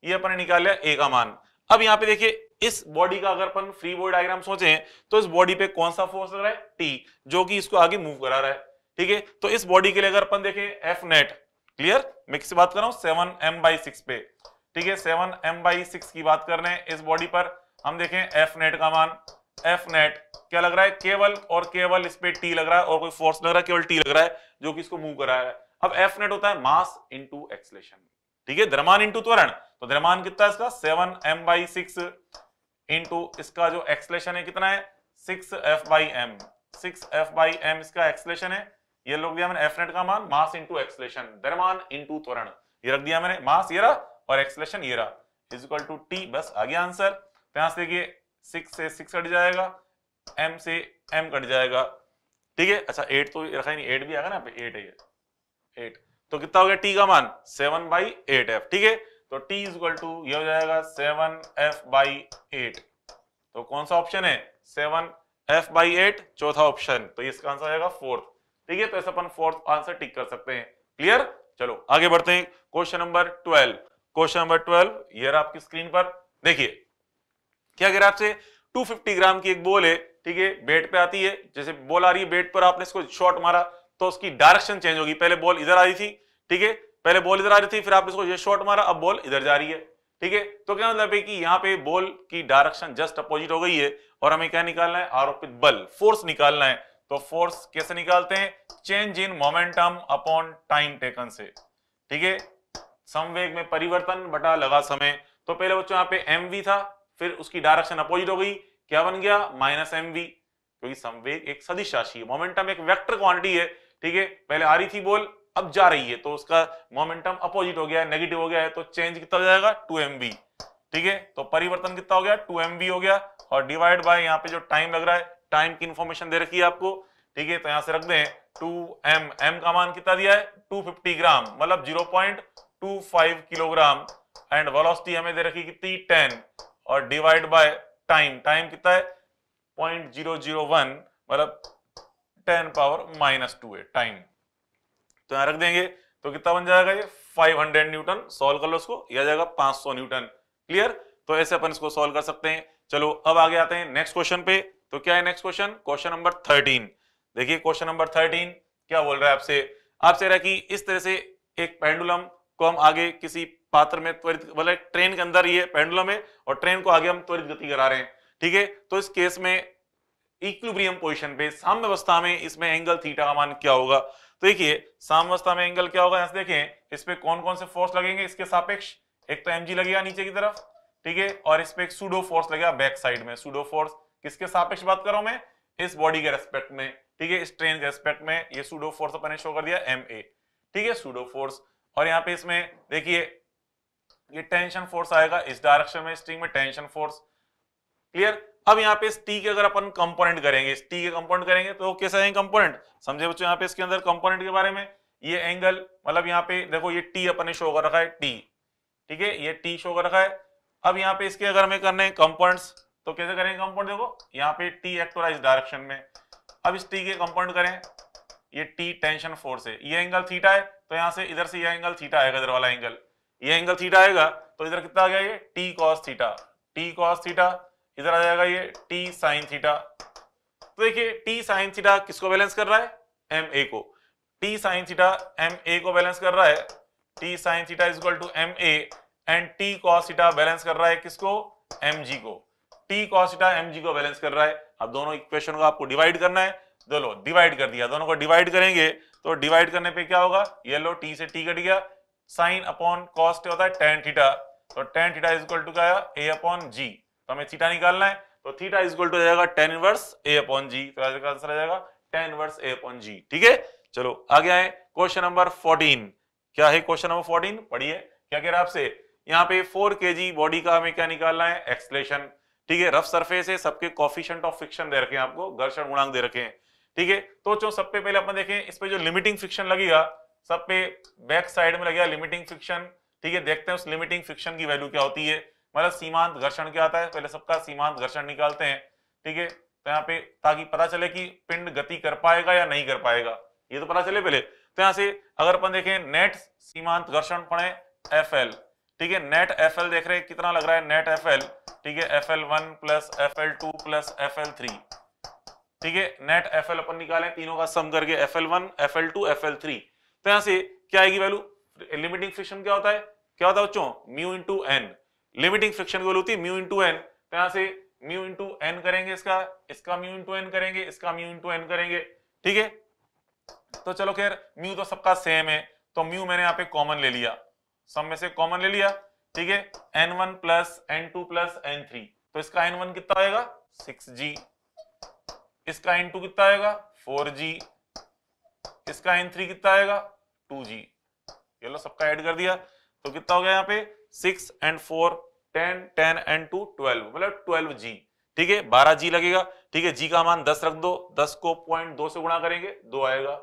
ये अपने निकाल लिया ए का मान अब यहां पे देखिए इस बॉडी का अगर अपन फ्री बॉडी डायग्राम सोचे तो इस बॉडी पे कौन सा फोर्स लग रहा है टी जो कि इसको आगे मूव करा रहा है ठीक है तो इस बॉडी के लिए अगर अपन देखें एफ नेट क्लियर मैं किसी बात कर रहा हूं सेवन एम बाई सिक्स पे ठीक है सेवन एम बाई सिक्स की बात कर रहे हैं इस बॉडी पर हम देखें एफ नेट का मान एफ नेट क्या लग रहा है केवल और केवल इस पर टी लग रहा है और कोई फोर्स लग रहा है केवल टी लग रहा है जो कि इसको मूव करा रहा है अब एफ नेट होता है मास इंटू एक्सलेशन ठीक है द्रमान इंटू त्वरण तो द्रमान कितना है इसका seven M by six into इसका जो एक्सलेशन है कितना है six F by M six F by M इसका एक्सलेशन है ये लोग दिया मैंने एफ नेट का मान मास इंटू एक्सलेशन द्रमान इंटू त्वरण ये रख दिया मैंने मास ये रहा और एक्सलेशन ये रहा is equal to T bus आ गया आंसर तो यहां से देखिए सिक्स से सिक्स कट जाएगा एम से एम कट जाएगा ठीक है अच्छा एट तो रखा ही नहीं एट भी आएगा ना एट है एट तो कितना हो गया टी का मान सेवन बाई एट एफ ठीक है तो टी इजल टू ये हो जाएगा सेवन एफ बाई एट तो कौन सा ऑप्शन है सेवन एफ बाई एट चौथा ऑप्शन तो इसका आंसर आएगा फोर्थ ठीक है तो ऐसा अपन फोर्थ आंसर टिक कर सकते हैं क्लियर चलो आगे बढ़ते हैं question number twelve question number twelve ये आपकी स्क्रीन पर देखिए क्या अगर आपसे 250 ग्राम की एक बोल है ठीक है बेट पे आती है जैसे बॉल आ रही है बेट पर आपने इसको शॉट मारा तो उसकी डायरेक्शन चेंज होगी पहले बॉल इधर आ रही थी ठीक है पहले बॉल इधर आ रही थी फिर आपने इसको ये शॉट मारा अब बॉल इधर जा रही है ठीक है तो क्या मतलब है कि यहाँ पे बॉल की डायरेक्शन जस्ट अपोजिट हो गई है और हमें क्या निकालना है आरोपित बल फोर्स निकालना है तो फोर्स कैसे निकालते हैं change in momentum upon time taken से ठीक है संवेग में परिवर्तन बटा लगा समय तो पहले बच्चों यहाँ पे एम था फिर उसकी डायरेक्शन अपोजिट हो गई क्या बन गया माइनस एम वी क्योंकि संवेग एक सदिश राशि है मोमेंटम एक वेक्टर क्वांटिटी है ठीक है पहले आ रही थी बोल अब जा रही है तो उसका मोमेंटम अपोजिट हो गया है नेगेटिव हो गया है तो चेंज कितना हो जाएगा टू एम वी ठीक है तो परिवर्तन कितना हो गया टू एम वी हो गया और डिवाइड बाय यहाँ पे जो टाइम लग रहा है टाइम की इन्फॉर्मेशन दे रखी है आपको ठीक है तो यहाँ से रख दें टू एम एम का मान कितना दिया है 250 ग्राम मतलब 0.25 किलोग्राम एंड वेलोसिटी हमें दे रखी कितनी टेन और डिवाइड बाय टाइम टाइम कितना है पॉइंट जीरो जीरो वन मतलब टेन पावर माइनस टू है टाइम तो यहां रख देंगे तो कितना बन जाएगा ये 500 न्यूटन सॉल्व कर लो उसको यह जाएगा 500 न्यूटन क्लियर तो ऐसे अपन इसको सॉल्व कर सकते हैं चलो अब आगे आते हैं नेक्स्ट क्वेश्चन पे तो क्या है नेक्स्ट क्वेश्चन क्वेश्चन नंबर 13 देखिए क्वेश्चन नंबर 13 क्या बोल रहा है आपसे आपसे रहा कि इस तरह से एक पेंडुलम को हम आगे किसी पात्र में त्वरित मतलब ट्रेन के अंदर ये पेंडुलम है और ट्रेन को आगे हम त्वरित गति करा रहे हैं ठीक है तो इस केस में इक्विलिब्रियम पोजीशन पे अवस्था में इसमें एंगल थीटा का मान क्या होगा तो देखिए अवस्था में एंगल क्या होगा यहां से देखें इस पे कौन कौन से फोर्स लगेंगे इसके सापेक्ष एक तो एमजी लगेगा नीचे की तरफ ठीक है और इस पे एक सूडो फोर्स लगेगा बैक साइड में सूडो फोर्स किसके सापेक्ष बात कर रहा हूं मैं इस बॉडी के रेस्पेक्ट में ठीक है इस ट्रेन के रेस्पेक्ट में ये सूडो फोर्स अपने शो कर दिया एम ठीक है सूडो फोर्स और यहाँ पे इसमें देखिए ये टेंशन फोर्स आएगा इस डायरेक्शन में स्ट्रिंग में टेंशन फोर्स क्लियर अब यहाँ पे इस टी के अगर अपन कंपोनेंट करेंगे इस टी के कंपोनेंट करेंगे तो कैसे आएंगे कंपोनेंट समझे बच्चों यहाँ पे इसके अंदर कंपोनेंट के बारे में ये एंगल मतलब यहाँ पे देखो ये टी अपन ने शो कर रखा है टी ठीक है ये टी शो कर रखा है अब यहाँ पे इसके अगर हमें करने कंपोनेंट्स तो कैसे करेंगे कंपोनेंट देखो यहाँ पे टी एक्ट हो रहा है इस डायरेक्शन में अब इस टी के कंपोनेंट करें ये टी टेंशन फोर्स है ये एंगल थीटा है तो यहां से इधर से यह एंगल थीटा आएगा इधर वाला एंगल ये एंगल थीटा आएगा तो इधर कितना आ गया ये T cos theta T cos theta इधर आ जाएगा ये टी साइन थीटा तो देखिए टी साइन थीटा किसको बैलेंस कर रहा है एम ए को T sine theta M A को बैलेंस कर रहा है T sine theta is equal to M A and T cos theta balance कर रहा है किसको एम जी को T cos theta M G को बैलेंस कर रहा है अब दोनों इक्वेशन को आपको डिवाइड करना है चलो डिवाइड कर दिया दोनों को डिवाइड करेंगे तो डिवाइड करने पे क्या होगा ये लो टी से टी कट गया साइन अपॉन कॉस्ट होता है टेन थीटा तो tan theta is equal to क्या ए अपॉन जी तो हमें थीटा निकालना है तो थीटा इज इक्वल टू जाएगा tan inverse A upon G तो आंसर आ जाएगा tan inverse A upon G ठीक है चलो आगे आए क्वेश्चन नंबर फोर्टीन क्या है क्वेश्चन नंबर फोर्टीन पढ़िए क्या कह रहा है आपसे यहाँ पे फोर के बॉडी का हमें क्या निकालना है एक्सलेशन ठीक है रफ सरफेस है सबके कॉफिशेंट ऑफ फ्रिक्शन दे रखे हैं आपको घर्षण गुणांक दे रखे हैं ठीक है तो चो सब पे पहले अपन देखें इस पे जो लिमिटिंग फ्रिक्शन लगेगा सब पे बैक साइड में लगेगा लिमिटिंग फ्रिक्शन ठीक है देखते हैं उस लिमिटिंग फ्रिक्शन की वैल्यू क्या होती है मतलब सीमांत घर्षण क्या आता है पहले सबका सीमांत घर्षण निकालते हैं ठीक है तो यहाँ पे ताकि पता चले कि पिंड गति कर पाएगा या नहीं कर पाएगा ये तो पता चले पहले तो यहाँ से अगर अपन देखें नेट सीमांत घर्षण पड़े एफ एल ठीक है नेट एफ एल देख रहे हैं कितना लग रहा है नेट एफ एल ठीक है F L one plus F L two plus F L three ठीक है नेट एफ एल अपन निकालें तीनों का सम करके F L one F L two F L three तो यहां से क्या आएगी वैल्यू लिमिटिंग फ्रिक्शन क्या होता है क्या होता है बच्चों mu into N limiting friction की वैल्यू होती है म्यू इंटू एन तो यहां से म्यू इंटू एन करेंगे इसका इसका म्यू इंटू एन करेंगे इसका म्यू इंटू एन करेंगे ठीक है तो चलो खैर म्यू तो सबका सेम है तो म्यू मैंने यहाँ पे कॉमन ले लिया सब में से कॉमन ले लिया ठीक है N one plus N two plus N three तो इसका एन वन कितना आएगा सिक्स जी इसका इन टू कितना आएगा फोर जी इसका इन थ्री कितना आएगा टू जी ये लो सबका ऐड कर दिया तो कितना हो गया यहाँ पे six and four ten ten and two twelve मतलब ट्वेल्व जी ठीक है बारह जी लगेगा ठीक है जी का मान दस रख दो दस को पॉइंट दो से गुणा करेंगे दो आएगा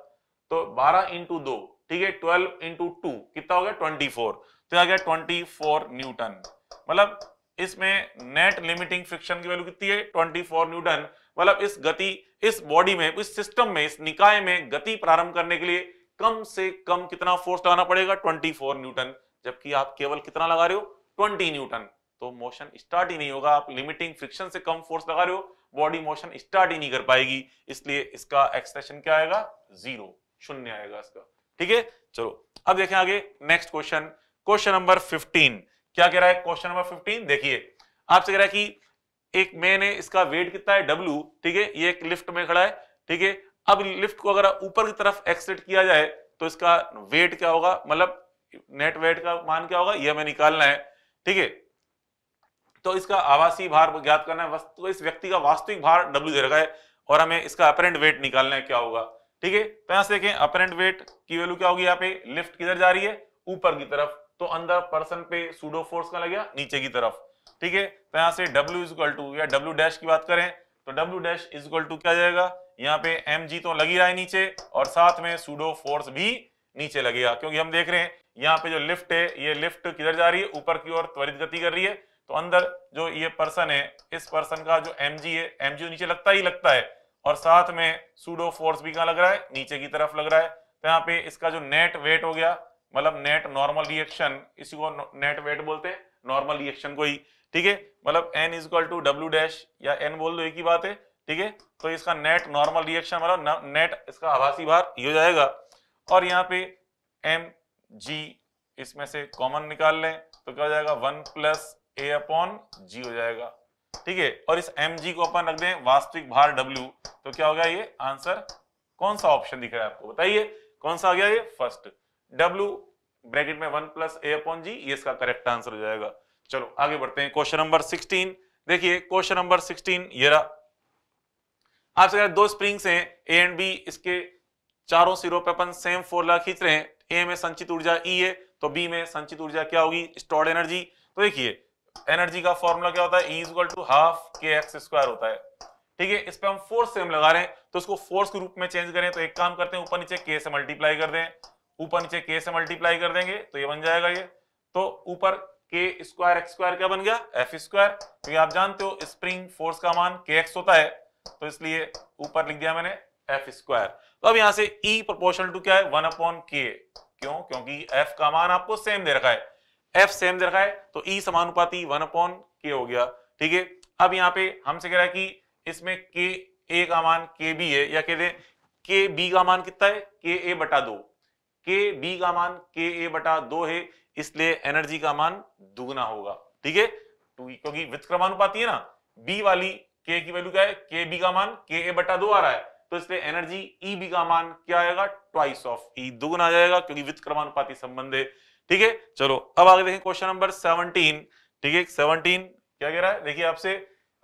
तो बारह इंटू दो ठीक है ट्वेल्व इंटू टू कितना हो गया ट्वेंटी फोर तो आ गया ट्वेंटी फोर न्यूटन मतलब इसमें नेट लिमिटिंग फ्रिक्शन की वैल्यू कितनी है ट्वेंटी फोर न्यूटन मतलब इस गति इस बॉडी में इस सिस्टम में इस निकाय में गति प्रारंभ करने के लिए कम से कम कितना फोर्स लगाना पड़ेगा 24 न्यूटन जबकि आप केवल कितना लगा रहे हो 20 न्यूटन तो मोशन स्टार्ट ही नहीं होगा आप लिमिटिंग फ्रिक्शन से कम फोर्स लगा रहे हो बॉडी मोशन स्टार्ट ही नहीं कर पाएगी इसलिए इसका एक्सप्रेशन क्या आएगा जीरो शून्य आएगा इसका ठीक है चलो अब देखें आगे next question question number fifteen क्या कह रहा है क्वेश्चन नंबर फिफ्टीन देखिए आपसे कह रहा है कि एक मेन है इसका वेट कितना है डब्ल्यू ठीक है ये एक लिफ्ट में खड़ा है ठीक है अब लिफ्ट को अगर ऊपर की तरफ एक्सेट किया जाए तो इसका वेट क्या होगा मतलब नेट वेट का मान क्या होगा यह हमें निकालना है ठीक है तो इसका आवासीय भार ज्ञात करना है तो इस व्यक्ति का वास्तविक भार डब्ल्यू दे रखा है और हमें इसका अपरेंट वेट निकालना है क्या होगा ठीक है तो यहां से देखें अपरेंट वेट की वैल्यू क्या होगी यहाँ पे लिफ्ट किधर जा रही है ऊपर की तरफ तो अंदर पर्सन पे सूडो फोर्स का लग गया नीचे की तरफ ठीक है तो यहाँ से W इज इक्वल टू या W डैश की बात करें तो W dash is equal to क्या जाएगा यहाँ पे एम जी तो लगी रहा है नीचे और साथ में सूडो फोर्स भी नीचे लगेगा क्योंकि हम देख रहे हैं यहाँ पे जो लिफ्ट है ये लिफ्ट किधर जा रही है ऊपर की ओर त्वरित गति कर रही है तो अंदर जो ये पर्सन है इस पर्सन का जो एम जी है एम जी तो नीचे लगता ही लगता है और साथ में सूडो फोर्स भी कहाँ लग रहा है नीचे की तरफ लग रहा है तो यहाँ पे इसका जो नेट वेट हो गया मतलब नेट नॉर्मल रिएक्शन इसी को नेट वेट बोलते हैं नॉर्मल रिएक्शन को ही ठीक है मतलब N is equal to W dash या एन बोल दो एक ही बात है ठीक है तो इसका नेट नॉर्मल रिएक्शन मतलब नेट इसका आभासी भार ये हो जाएगा और यहाँ पे एम जी इसमें से कॉमन निकाल लें तो क्या हो जाएगा one plus A upon G हो जाएगा ठीक है और इस एम जी को अपन रख दें वास्तविक भार डब्ल्यू तो क्या हो गया ये आंसर कौन सा ऑप्शन दिख रहा है आपको बताइए कौन सा आ गया ये फर्स्ट डब्ल्यू ब्रैकेट में one plus A upon G ये इसका करेक्ट आंसर हो जाएगा चलो आगे बढ़ते हैं क्वेश्चन नंबर सिक्सटीन देखिए क्वेश्चन नंबर सिक्सटीन ये रहा आपसे दो स्प्रिंग्स हैं ए एंड बी इसके चारों सिरों पर अपन सेम फोरला खींच रहे हैं ए में संचित ऊर्जा ई e है तो बी में संचित ऊर्जा क्या होगी स्टोर्ड एनर्जी तो देखिए एनर्जी का फॉर्मूला क्या होता है equal to half K X square होता है ठीक है इस पर हम फोर्स सेम लगा रहे हैं तो उसको फोर्स के रूप में चेंज करें तो एक काम करते हैं ऊपर नीचे के से मल्टीप्लाई कर दें ऊपर नीचे के से मल्टीप्लाई कर देंगे तो ये बन जाएगा ये तो ऊपर के स्क्वायर एक्स स्क्वायर क्या बन गया एफ स्क्वायर क्योंकि आप जानते हो स्प्रिंग फोर्स का मान के एक्स होता है तो इसलिए ऊपर लिख दिया मैंने एफ स्क्वायर तो अब यहां से ई प्रोपोर्शनल टू क्या है वन अपॉन के क्यों क्योंकि एफ का मान आपको सेम दे रखा है एफ सेम दे रखा है तो ई e समानुपाती वन अपॉन के हो गया ठीक है अब यहाँ पे हमसे कह रहा है कि इसमें के ए का मान के बी है या कह दें के बी का मान कितना है के ए बटा दो के बी का मान के ए बटा दो है इसलिए एनर्जी का मान दुगना होगा ठीक है तो क्योंकि विक्रमानुपाती है ना बी वाली के की वैल्यू क्या है के बी का मान के ए बटा दो आ रहा है तो इसलिए एनर्जी ई बी का मान क्या आएगा ट्वाइस ऑफ ई दुगना जाएगा क्योंकि विक्रमानुपाती संबंध है ठीक है चलो अब आगे देखें क्वेश्चन नंबर सेवनटीन ठीक है सेवनटीन क्या कह रहा है देखिए आपसे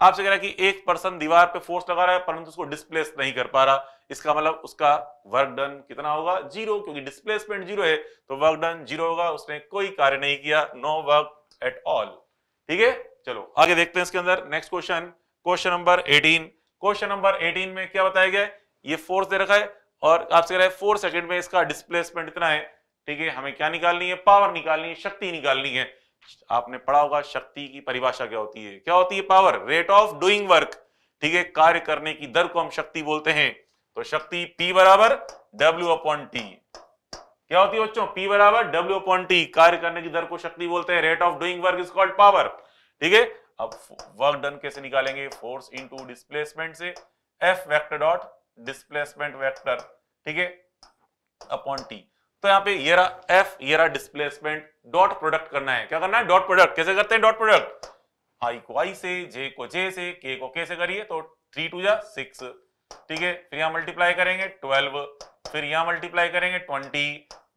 आपसे कह रहा है कि एक पर्सन दीवार पे फोर्स लगा रहा है परंतु उसको डिस्प्लेस नहीं कर पा रहा इसका मतलब उसका वर्क डन कितना होगा जीरो क्योंकि डिस्प्लेसमेंट जीरो है तो वर्क डन जीरो होगा उसने कोई कार्य नहीं किया नो वर्क एट ऑल ठीक है चलो आगे देखते हैं इसके अंदर next question question number 18 question number 18 में क्या बताया गया ये फोर्स दे रखा है और आपसे कह रहा है फोर सेकेंड में इसका डिस्प्लेसमेंट इतना है ठीक है हमें क्या निकालनी है पावर निकालनी है शक्ति निकालनी है आपने पढ़ा होगा शक्ति की परिभाषा क्या होती है क्या होती है power rate of doing work ठीक है कार्य करने की दर को हम शक्ति बोलते हैं तो शक्ति P बराबर W अपॉन टी क्या होती है बच्चों P बराबर W अपॉन टी कार्य करने की दर को शक्ति बोलते हैं rate of doing work is called power ठीक है अब वर्क डन कैसे निकालेंगे फोर्स इन डिस्प्लेसमेंट से F vector dot displacement vector ठीक है अपॉन टी तो यहाँ पे ये रहा F ये रहा डिस्प्लेसमेंट डॉट प्रोडक्ट करना है क्या करना है डॉट प्रोडक्ट कैसे करते हैं डॉट प्रोडक्ट I को I से J को J से K को K से करिए तो थ्री टू जा सिक्स ठीक है फिर यहां मल्टीप्लाई करेंगे ट्वेल्व फिर यहां मल्टीप्लाई करेंगे ट्वेंटी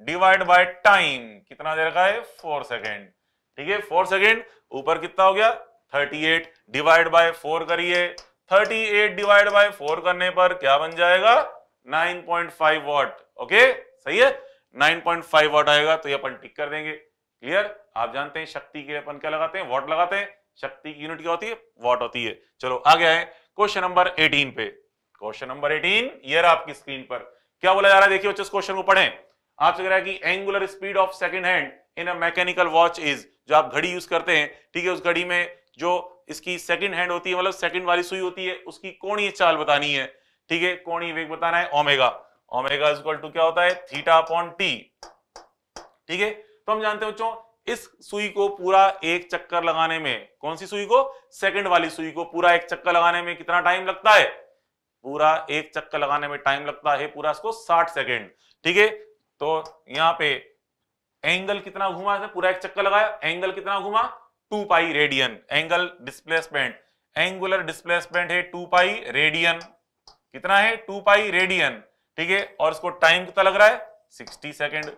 डिवाइड बाय टाइम कितना देर का है फोर सेकेंड ठीक है फोर सेकेंड ऊपर कितना हो गया thirty eight divide by four करिए thirty eight divide by four करने पर क्या बन जाएगा nine point five watt okay सही है नाइन पॉइंट फाइव वॉट आएगा तो ये अपन टिक कर देंगे क्लियर आप जानते हैं शक्ति के अपन क्या लगाते हैं वॉट लगाते हैं शक्ति की यूनिट क्या होती है वॉट होती है चलो आगे आए क्वेश्चन नंबर एटीन पे क्वेश्चन नंबर 18 ये आपकी स्क्रीन पर क्या बोला जा रहा है देखिए बच्चों क्वेश्चन को पढ़ें आपसे कह रहा है कि angular speed of second hand in a mechanical watch is जो आप घड़ी यूज करते हैं ठीक है उस घड़ी में जो इसकी सेकंड हैंड होती है मतलब सेकंड वाली सुई होती है उसकी कोणीय चाल बतानी है ठीक है कोणीय वेग बताना है omega omega is equal to क्या होता है थीटा अपॉन टी ठीक है तो हम जानते हैं बच्चों इस सुई को पूरा एक चक्कर लगाने में कौन सी सुई को सेकंड वाली सुई को पूरा एक चक्कर लगाने में कितना टाइम लगता है पूरा एक चक्कर लगाने में टाइम लगता है पूरा इसको 60 सेकेंड ठीक है तो यहाँ पे एंगल कितना घुमा पूरा एक चक्कर लगाया एंगल कितना घुमा two pi radian angle displacement angular displacement है टू पाई रेडियन कितना है टू पाई रेडियन ठीक है और इसको टाइम कितना लग रहा है sixty second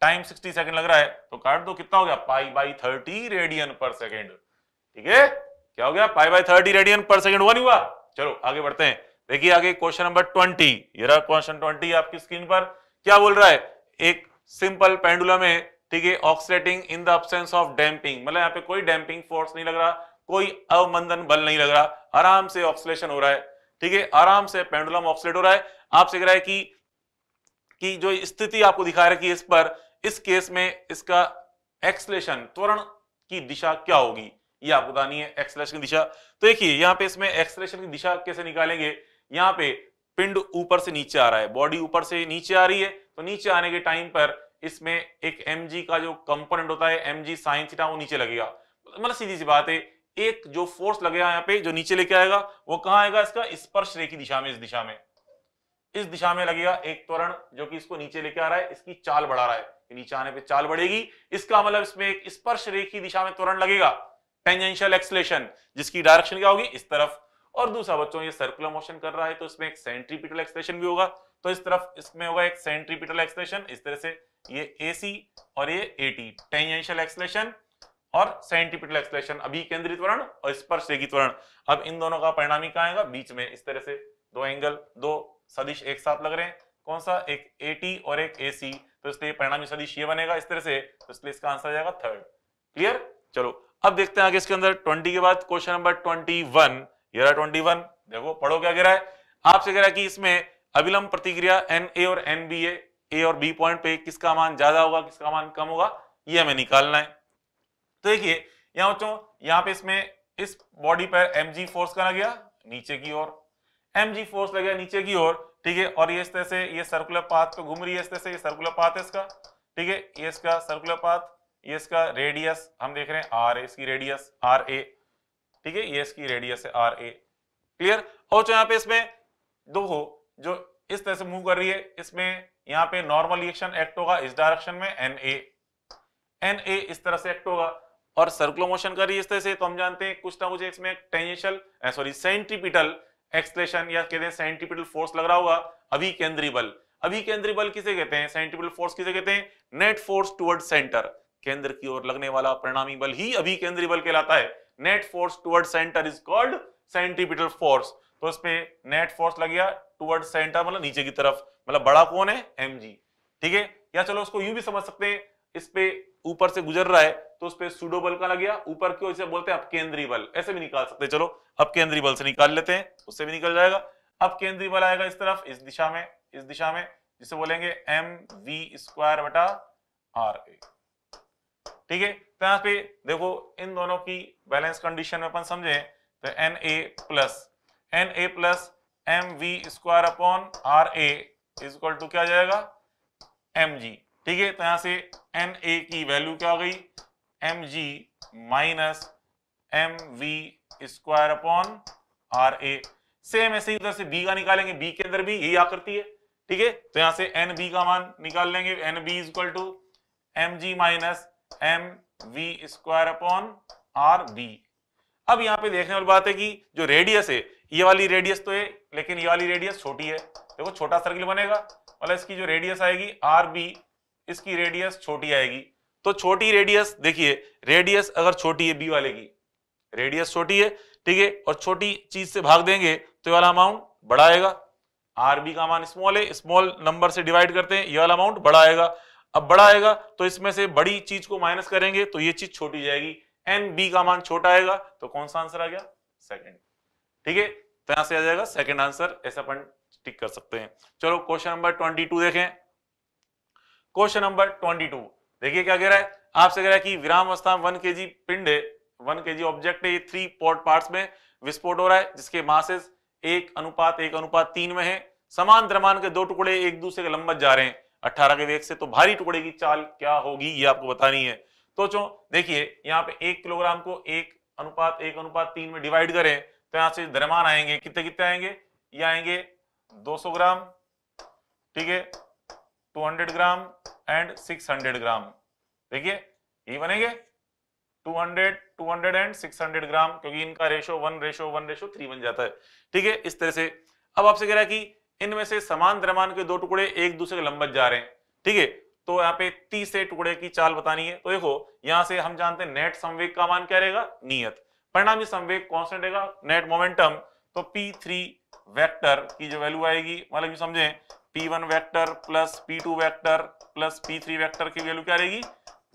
time sixty second लग रहा है तो काट दो कितना हो गया pi by thirty radian per second ठीक है क्या हो गया pi by thirty radian per second हुआ नहीं हुआ चलो आगे बढ़ते हैं देखिए आगे question number twenty question twenty आपकी स्क्रीन पर क्या बोल रहा है एक सिंपल पेंडुलम है ठीक है oscillating in the absence of damping मतलब यहाँ पे कोई डैम्पिंग फोर्स नहीं लग रहा कोई अवमंदन बल नहीं लग रहा आराम से ऑक्सीलेशन हो रहा है ठीक है आराम से पेंडुलम ऑक्सीट हो रहा है आपसे कह रहा है कि कि जो स्थिति आपको दिखा रही है इस पर इस केस में इसका एक्सलेशन त्वरण की दिशा क्या होगी ये आपको बतानी है एक्सलेशन की दिशा तो देखिए यहाँ पे इसमें एक्सलेशन की दिशा कैसे निकालेंगे यहाँ पे पिंड ऊपर से नीचे आ रहा है बॉडी ऊपर से नीचे आ रही है तो नीचे आने के टाइम पर इसमें एक एम का जो कंपोनेंट होता है एम जी साइन थीटा वो नीचे लगेगा मतलब सीधी सी बात है एक जो फोर्स लगेगा यहाँ पे जो नीचे लेके आएगा वो कहा आएगा इसका स्पर्श रे की दिशा में इस दिशा में इस दिशा में लगेगा एक त्वरण जो कि इसको नीचे लेके आ रहा है इसकी चाल बढ़ा रहा है नीचे आने पे चाल बढ़ेगी इसका मतलब इसमें एक स्पर्श रेखी दिशा में त्वरण लगेगा टेंजेंशियल एक्सलेशन जिसकी डायरेक्शन क्या होगी इस तरफ और दूसरा बच्चों ये सर्कुलर मोशन कर रहा है तो इसमें एक सेंट्रीपिटल एक्सप्रेशन भी होगा तो इस तरफ इसमें होगा एक सेंट्रीपिटल एक्सप्रेशन इस तरह से ये ए और ये ए टी टेंजेंशियल एक्सप्रेशन और सेंट्रीपिटल एक्सप्रेशन अभी केंद्रित त्वरण और स्पर्श रेखी त्वरण अब इन दोनों का परिणाम कहा आएगा बीच में इस तरह से दो एंगल दो सदिश एक साथ लग रहे हैं कौन सा एक ए और एक ए तो इसलिए परिणामी सदिश ये बनेगा इस तरह से तो इसलिए इसका आंसर आ जाएगा थर्ड क्लियर चलो अब देखते हैं आगे इसके अंदर ट्वेंटी के बाद क्वेश्चन नंबर ट्वेंटी वन ये रहा 21 देखो पढ़ो क्या गिरा है आपसे गिरा कि इसमें अभिलंब प्रतिक्रिया एन ए और एन बी ए ए और बी पॉइंट पे किसका मान ज्यादा होगा किसका मान कम होगा ये हमें निकालना है तो देखिए यहां बच्चों यहां पे इसमें इस बॉडी पर एम जी फोर्स करा गया नीचे की ओर एम जी फोर्स लग गया नीचे की ओर ठीक है और ये इस तरह से ये सर्कुलर पाथ पे घूम रही है इस तरह से ये सर्कुलर पाथ है इसका ठीक है ये इसका सर्कुलर पाथ ये इसका रेडियस हम देख रहे हैं आर ए इसकी रेडियस आर ए ठीक है ये इसकी रेडियस है आर ए क्लियर और जो यहाँ पे इसमें दो हो जो इस तरह से मूव कर रही है इसमें यहाँ पे नॉर्मल रिएक्शन एक्ट होगा इस डायरेक्शन में एन ए एन ए इस तरह से एक्ट होगा और सर्कुलर मोशन कर रही है इस तरह से तो हम जानते हैं कुछ ना कुछ इसमें टेंशियल सॉरी सेंटिपिटल एक्सलेशन या कहते हैं सेंटिपिटल फोर्स लग रहा होगा अभी केंद्रीय बल अभी केंद्रीय बल किसे कहते हैं सेंटिपिटल फोर्स किसे कहते हैं नेट फोर्स टुवर्ड सेंटर केंद्र की ओर लगने वाला परिणामी बल ही अभी केंद्रीय बल कहलाता है net force toward center is called centripetal force तो इसपे नेट फोर्स लग गया टूवर्ड सेंटर मतलब नीचे की तरफ मतलब बड़ा कौन है एम ठीक है या चलो उसको यूं भी समझ सकते हैं इस पे ऊपर से गुजर रहा है तो उस पे सुडो बल का लग गया ऊपर क्यों इसे बोलते हैं अपकेंद्रीय बल ऐसे भी निकाल सकते हैं चलो अपकेंद्रीय बल से निकाल लेते हैं उससे भी निकल जाएगा अपकेंद्रीय बल आएगा इस तरफ इस दिशा में इस दिशा में जिसे बोलेंगे एम वी स्क्वायर बटा आर ए ठीक है तो यहाँ पे देखो इन दोनों की बैलेंस कंडीशन में अपन समझे तो N A plus N A plus M V square upon R A is equal to क्या जाएगा एम जी ठीक है तो यहां से एन ए की वैल्यू क्या आ गई M G minus M V square upon R A same ऐसे ही उधर से बी का निकालेंगे बी के अंदर भी यही आकृति है ठीक है तो यहां से एन बी का मान निकाल लेंगे N B is equal to M G minus M V square upon R B अब यहां पे देखने वाली बात है कि जो रेडियस है ये वाली रेडियस तो है लेकिन ये वाली रेडियस छोटी है देखो छोटा सर्किल बनेगा मतलब इसकी जो रेडियस आएगी आर बी इसकी रेडियस छोटी आएगी तो छोटी रेडियस देखिए रेडियस अगर छोटी है बी वाले की रेडियस छोटी है ठीक है और छोटी चीज से भाग देंगे तो ये वाला अमाउंट बढ़ाएगा आर बी का मान स्मॉल है स्मॉल नंबर से डिवाइड करते हैं ये वाला अमाउंट बढ़ाएगा अब बड़ा आएगा तो इसमें से बड़ी चीज को माइनस करेंगे तो ये चीज छोटी जाएगी एन बी का मान छोटा आएगा तो कौन सा आंसर आ गया सेकंड ठीक है तो यहां से आ जाएगा सेकंड आंसर ऐसा अपन टिक कर सकते हैं चलो क्वेश्चन नंबर ट्वेंटी टू देखें क्वेश्चन नंबर ट्वेंटी टू देखिए क्या कह रहा है आपसे कह रहा है कि विराम अवस्था वन के जी पिंड है वन के जी ऑब्जेक्ट है ये थ्री पॉट पार्ट में विस्फोट हो रहा है जिसके मासेस एक अनुपात एक अनुपात तीन में है समान द्रमान के दो टुकड़े एक दूसरे के लंबत जा रहे हैं अट्ठारह के वेग से तो भारी टुकड़े की चाल क्या होगी ये आपको बतानी है तो चो देखिए यहाँ पे एक किलोग्राम को एक अनुपात एक अनुपात तीन में डिवाइड करें तो यहां से दरमान आएंगे कितने कितने आएंगे ये आएंगे 200 ग्राम ठीक है 200 ग्राम एंड 600 ग्राम देखिए ये बनेंगे 200 200 एंड 600 ग्राम क्योंकि इनका ratio one ratio one ratio three बन जाता है ठीक है इस तरह से अब आपसे कह रहा है कि इनमें से समान द्रमान के दो टुकड़े एक दूसरे के लंबत जा रहे हैं ठीक है तो यहाँ पे तीसरे टुकड़े की चाल बतानी है तो देखो यहां से हम जानते हैं नेट संवेग का मान क्या रहेगा नियत परिणामी संवेग कॉन्स्टेंट रहेगा नेट मोमेंटम तो पी थ्री वैक्टर की जो वैल्यू आएगी मतलब समझे P one vector plus P two vector plus P three vector की वैल्यू क्या रहेगी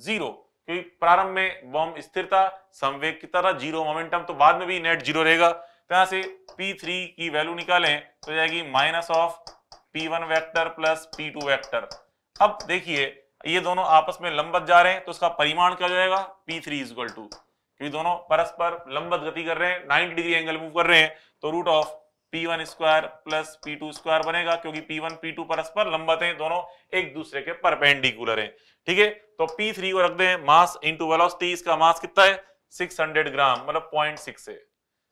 जीरो क्योंकि प्रारंभ में बॉम्ब स्थिरता संवेग की तरह जीरो मोमेंटम तो बाद में भी नेट जीरो रहेगा कहां से P3 की वैल्यू निकालें तो जाएगी minus of P1 vector plus P2 vector अब देखिए ये दोनों आपस में लंबत जा रहे हैं तो उसका परिमाण क्या हो जाएगा P3 थ्री इजल टू क्योंकि दोनों परस्पर लंबत गति कर रहे हैं 90 डिग्री एंगल मूव कर रहे हैं तो root of P one square plus P two square बनेगा क्योंकि पी वन पी टू परस्पर लंबत है दोनों एक दूसरे के परपेंडिकुलर हैं ठीक है तो पी थ्री को रख दें मास इंटू वेलोसिटी इसका मास कितना है 600 ग्राम मतलब 0.6 है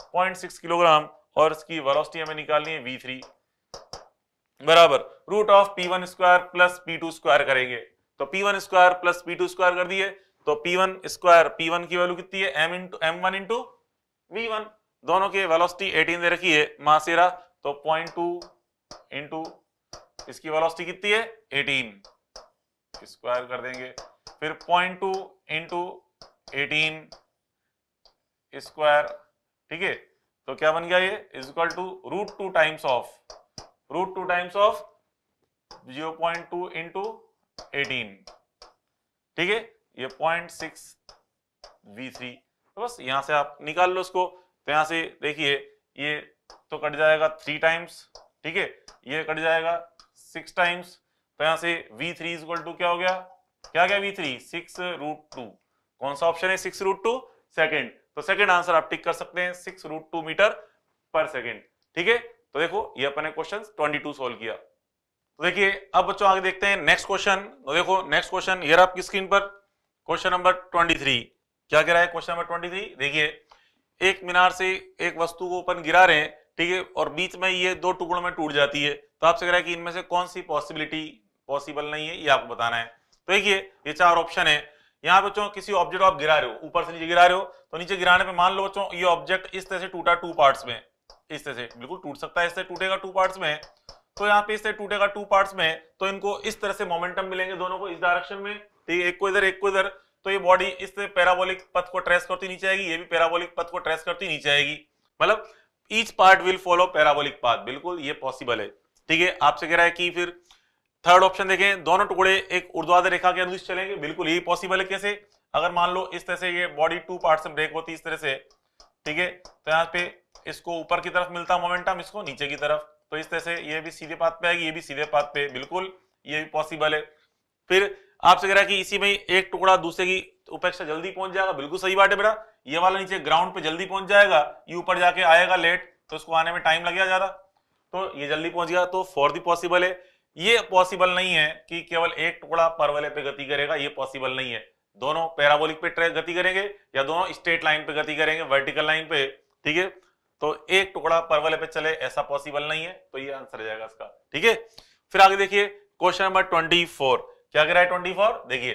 0.6 किलोग्राम और इसकी वेलोसिटी हमें निकालनी है v3 बराबर root of P one square plus P two square करेंगे तो P one square plus P two square कर दिए तो P one square P one की वैल्यू कितनी है M into M one into V one दोनों के वेलोसिटी 18 दे रखी है मासेरा तो पॉइंट टू इंटू इसकी वेलोसिटी कितनी है 18 स्क्वायर कर देंगे फिर point two into eighteen square ठीक है तो क्या बन गया ये is equal to root two times of root two times of zero point two into eighteen ठीक है ये पॉइंट सिक्स वी थ्री तो बस यहां से आप निकाल लो इसको तो यहां से देखिए ये तो कट जाएगा थ्री टाइम्स ठीक है ये कट जाएगा सिक्स टाइम्स तो यहां से वी थ्री इजक्वल टू क्या हो गया क्या गया V three six root two कौन सा ऑप्शन है सिक्स रूट टू सेकेंड तो सेकंड आंसर आप टिक कर सकते हैं six root two metre per second ठीक है तो देखो ये अपने क्वेश्चन ट्वेंटी टू सोल्व किया तो देखिए अब बच्चों आगे देखते हैं नेक्स्ट क्वेश्चन तो देखो नेक्स्ट क्वेश्चन ये आपकी स्क्रीन पर क्वेश्चन नंबर ट्वेंटी क्या कह रहा है क्वेश्चन नंबर ट्वेंटी देखिए एक मीनार से एक वस्तु को अपन गिरा रहे हैं ठीक है और बीच में ये दो टुकड़ों में टूट जाती है तो आपसे कह रहा है कि इनमें से कौन सी पॉसिबिलिटी पॉसिबल नहीं है ये आपको बताना है तो देखिए ये चार ऑप्शन है यहाँ पे बच्चों किसी ऑब्जेक्ट को आप गिरा रहे हो ऊपर से नीचे गिरा रहे हो तो नीचे गिराने पे मान लो बच्चों ये ऑब्जेक्ट इस तरह से टूटा टू पार्ट्स में इस तरह से बिल्कुल टूट सकता है इससे टूटेगा टू पार्ट्स में तो यहाँ पे इससे टूटेगा टू पार्ट्स में तो इनको इस तरह से मोमेंटम मिलेंगे दोनों को इस डायरेक्शन में ठीक तो है एक को इधर एक को इधर तो ये बॉडी इस पैराबोलिक पथ को ट्रेस करती नीचे आएगी ये भी पैराबोलिक पथ को ट्रेस करती नीचे आएगी मतलब each part will follow parabolic path बिल्कुल ये पॉसिबल है ठीक है आपसे कह रहा है कि फिर थर्ड ऑप्शन देखें दोनों टुकड़े एक ऊर्ध्वाधर रेखा के अनुदिश चलेंगे बिल्कुल यही पॉसिबल है कैसे अगर मान लो इस तरह से ये बॉडी टू पार्ट में ब्रेक होती है इस तरह से ठीक है तो यहाँ पे इसको ऊपर की तरफ मिलता मोमेंटम इसको नीचे की तरफ तो इस तरह से ये भी सीधे पाथ पे आएगी ये भी सीधे पाथ पे बिल्कुल ये भी पॉसिबल है फिर आपसे कह रहा है कि इसी में एक टुकड़ा दूसरे की उपेक्षा जल्दी पहुंच जाएगा बिल्कुल सही बात है बेटा ये वाला नीचे ग्राउंड पे जल्दी पहुंच जाएगा ये ऊपर जाके आएगा लेट तो इसको आने में टाइम लगेगा ज्यादा तो ये जल्दी पहुंच गया तो फॉर दी पॉसिबल है ये पॉसिबल नहीं है कि केवल एक टुकड़ा परवलय पे गति करेगा ये पॉसिबल नहीं है दोनों पैराबोलिक पे ट्रैक गति करेंगे या दोनों स्ट्रेट लाइन पे गति करेंगे वर्टिकल लाइन पे ठीक है तो एक टुकड़ा परवलय पे चले ऐसा पॉसिबल नहीं है तो ये आंसर हो जाएगा इसका ठीक है फिर आगे देखिए क्वेश्चन नंबर ट्वेंटी फोर क्या गिरा है ट्वेंटी फोर देखिए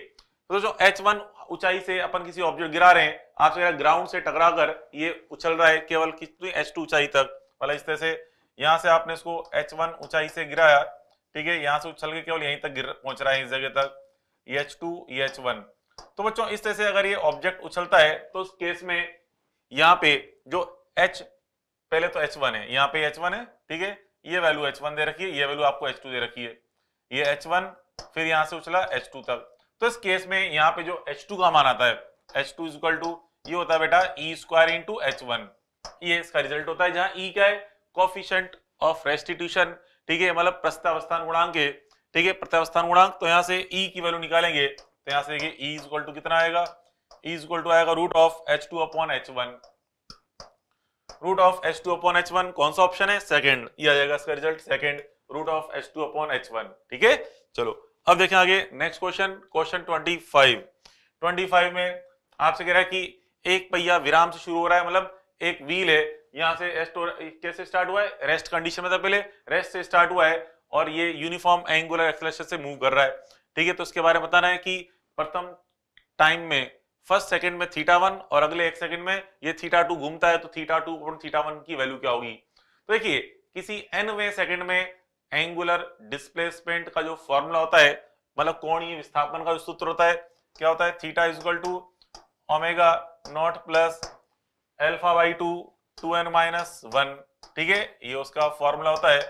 तो एच वन ऊंचाई से अपन किसी ऑब्जेक्ट गिरा रहे हैं आपसे ग्राउंड से टकरा कर ये उछल रहा है केवल कितनी एच टू ऊंचाई तक मतलब इस तरह से यहां से आपने इसको एच वन ऊंचाई से गिराया ठीक है यहां से उछल के केवल यहीं तक गिर पहुंच रहा है इस जगह तक एच टू एच वन तो बच्चों इस तरह से अगर ये ऑब्जेक्ट उछलता है तो उस केस में यहाँ पे जो एच पहले तो एच वन है यहाँ पे एच वन है ठीक है ये वैल्यू एच वन दे रखी है ये वैल्यू आपको एच टू दे रखी है ये एच वन फिर यहां से उछला एच टू तक तो इस केस में यहाँ पे जो एच टू का मान आता है एच टू इजल टू ये होता है बेटा E square into H one ये इसका रिजल्ट होता है जहां ई e क्या है कॉफिशंट ऑफ रेस्टिट्यूशन ठीक है मतलब प्रत्यावस्थान गुणांक है ठीक है प्रत्यावस्थान गुणांक तो यहाँ से ई e की वैल्यू निकालेंगे तो यहाँ से देखिए ई इज इक्वल टू कितना आएगा ई इज इक्वल टू आएगा root of H two upon H one root of H two upon H one कौन सा ऑप्शन है सेकेंड ये e आ जाएगा इसका result second root of H two upon H one ठीक है चलो अब देखें आगे next question question twenty five twenty five में आपसे कह रहा है कि एक पहिया विराम से शुरू हो रहा है मतलब एक व्हील है यहां से एस कैसे स्टार्ट हुआ है रेस्ट कंडीशन में था पहले रेस्ट से स्टार्ट हुआ है और ये यूनिफॉर्म एंगुलर एक्सलेशन से मूव कर रहा है ठीक है तो उसके बारे में बताना है कि प्रथम टाइम में फर्स्ट सेकंड में थीटा वन और अगले एक सेकंड में ये थीटा टू घूमता है तो थीटा टू और थीटा वन की वैल्यू क्या होगी तो देखिए किसी एन वे सेकंड में एंगुलर डिस्प्लेसमेंट का जो फॉर्मूला होता है मतलब कौन ये विस्थापन का जो सूत्र होता है क्या होता है theta is equal to omega naught plus alpha by two two N minus one ठीक है ये उसका फॉर्मूला होता है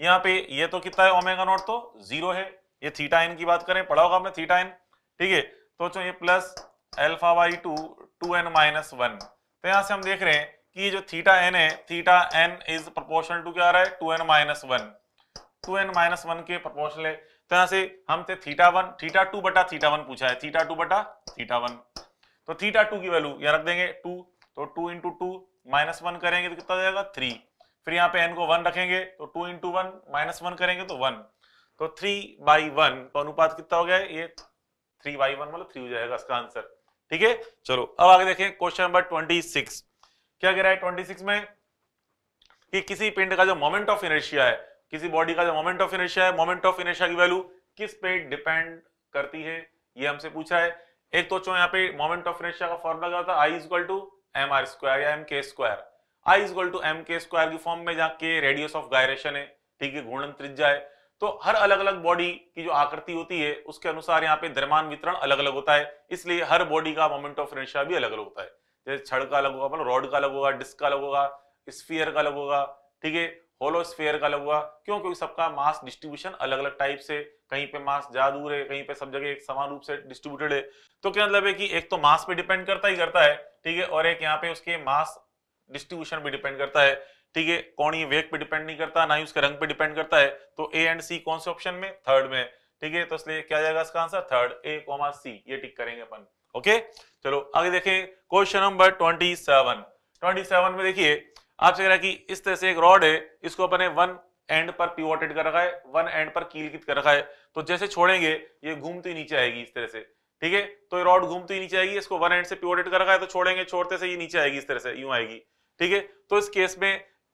यहाँ पे ये तो कितना है ओमेगा नोट तो जीरो है ये थीटा एन की बात करें पढ़ा होगा आपने थीटा एन ठीक है तो चो ये plus alpha Y two two N minus one तो यहां से हम देख रहे हैं कि जो थीटा एन है theta N is proportional to क्या आ रहा है two N minus one two N minus one के प्रोपोर्शनल है तो यहां से हमसे थीटा वन थीटा टू बटा थीटा वन पूछा है थीटा टू बटा थीटा वन तो थीटा टू की वैल्यू यहां रख देंगे टू तो two into two minus one करेंगे तो कितना जाएगा थ्री फिर यहाँ पे एन को वन रखेंगे तो two into one minus one करेंगे तो वन तो थ्री बाई वन तो अनुपात कितना हो गया ये थ्री बाई वन मतलब थ्री हो जाएगा इसका आंसर ठीक है चलो अब आगे देखें क्वेश्चन नंबर ट्वेंटी सिक्स क्या कह रहा है ट्वेंटी सिक्स में कि किसी पिंड का जो मोमेंट ऑफ इनर्शिया है किसी बॉडी का जो मोमेंट ऑफ इनर्शिया है मोमेंट ऑफ इनर्शिया की वैल्यू किस पे डिपेंड करती है ये हमसे पूछा है एक तो चो यहाँ पे मोमेंट ऑफ इनर्शिया का फॉर्मूला क्या होता है I is equal to M R square या M K square I is to M K square की फॉर्म में जहाँ के रेडियस ऑफ गायरेशन है ठीक है घूर्णन त्रिज्या है तो हर अलग अलग बॉडी की जो आकृति होती है उसके अनुसार यहाँ पे द्रमान वितरण अलग अलग होता है इसलिए हर बॉडी का मोमेंट ऑफ इनर्शिया भी अलग अलग होता है जैसे छड़ का अलग होगा मतलब रॉड का अलग होगा डिस्क का अलग होगा स्फीयर का अलग होगा ठीक है होलोस्फेयर का अलग हुआ क्यों क्योंकि सबका मास डिस्ट्रीब्यूशन अलग अलग टाइप से कहीं पे मास ज्यादा दूर है कहीं पे सब जगह एक समान रूप से डिस्ट्रीब्यूटेड है तो क्या मतलब है कि एक तो मास पे डिपेंड करता ही करता है ठीक है और एक यहाँ पे उसके मास डिस्ट्रीब्यूशन पे डिपेंड करता है ठीक है कौन ही वेग पे डिपेंड नहीं करता ना ही उसके रंग पे डिपेंड करता है तो ए एंड सी कौन से ऑप्शन में थर्ड में ठीक है तो इसलिए क्या जाएगा इसका answer third A comma C ये टिक करेंगे अपन ओके चलो आगे देखें question number twenty seven twenty seven में देखिए आपसे कह रहा है कि इस तरह से एक रॉड है इसको अपने वन एंड पर पिवोटेड कर रखा है वन एंड पर कील कर रखा है तो जैसे छोड़ेंगे ये घूमती नीचे आएगी इस तरह से ठीक है तो ये रॉड घूमती नीचे आएगी इसको वन एंड से पिवोटेड कर रखा है तो छोड़ेंगे छोड़ते से ये नीचे आएगी इस तरह से यूं आएगी ठीक है तो इस केस में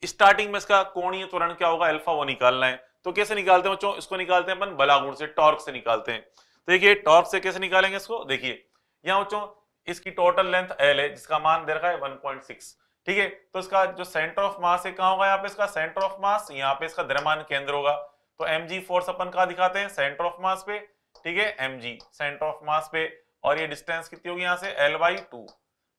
स्टार्टिंग में इसका कोणीय त्वरण क्या होगा अल्फा वो निकालना है तो कैसे निकालते हैं बच्चों इसको निकालते हैं अपन बलागुण से टॉर्क से निकालते हैं तो देखिए टॉर्क से कैसे निकालेंगे इसको देखिए यहाँ बच्चों इसकी टोटल लेंथ एल है जिसका मान दे रखा है 1.6 ठीक है तो इसका जो सेंटर ऑफ मास है कहा होगा यहाँ पे इसका सेंटर ऑफ मास यहाँ पे इसका द्रमान केंद्र होगा तो एम जी फोर्स अपन कहा दिखाते हैं सेंटर ऑफ मास पे ठीक है M G centre of mass पे और ये डिस्टेंस कितनी होगी यहाँ से एल वाई टू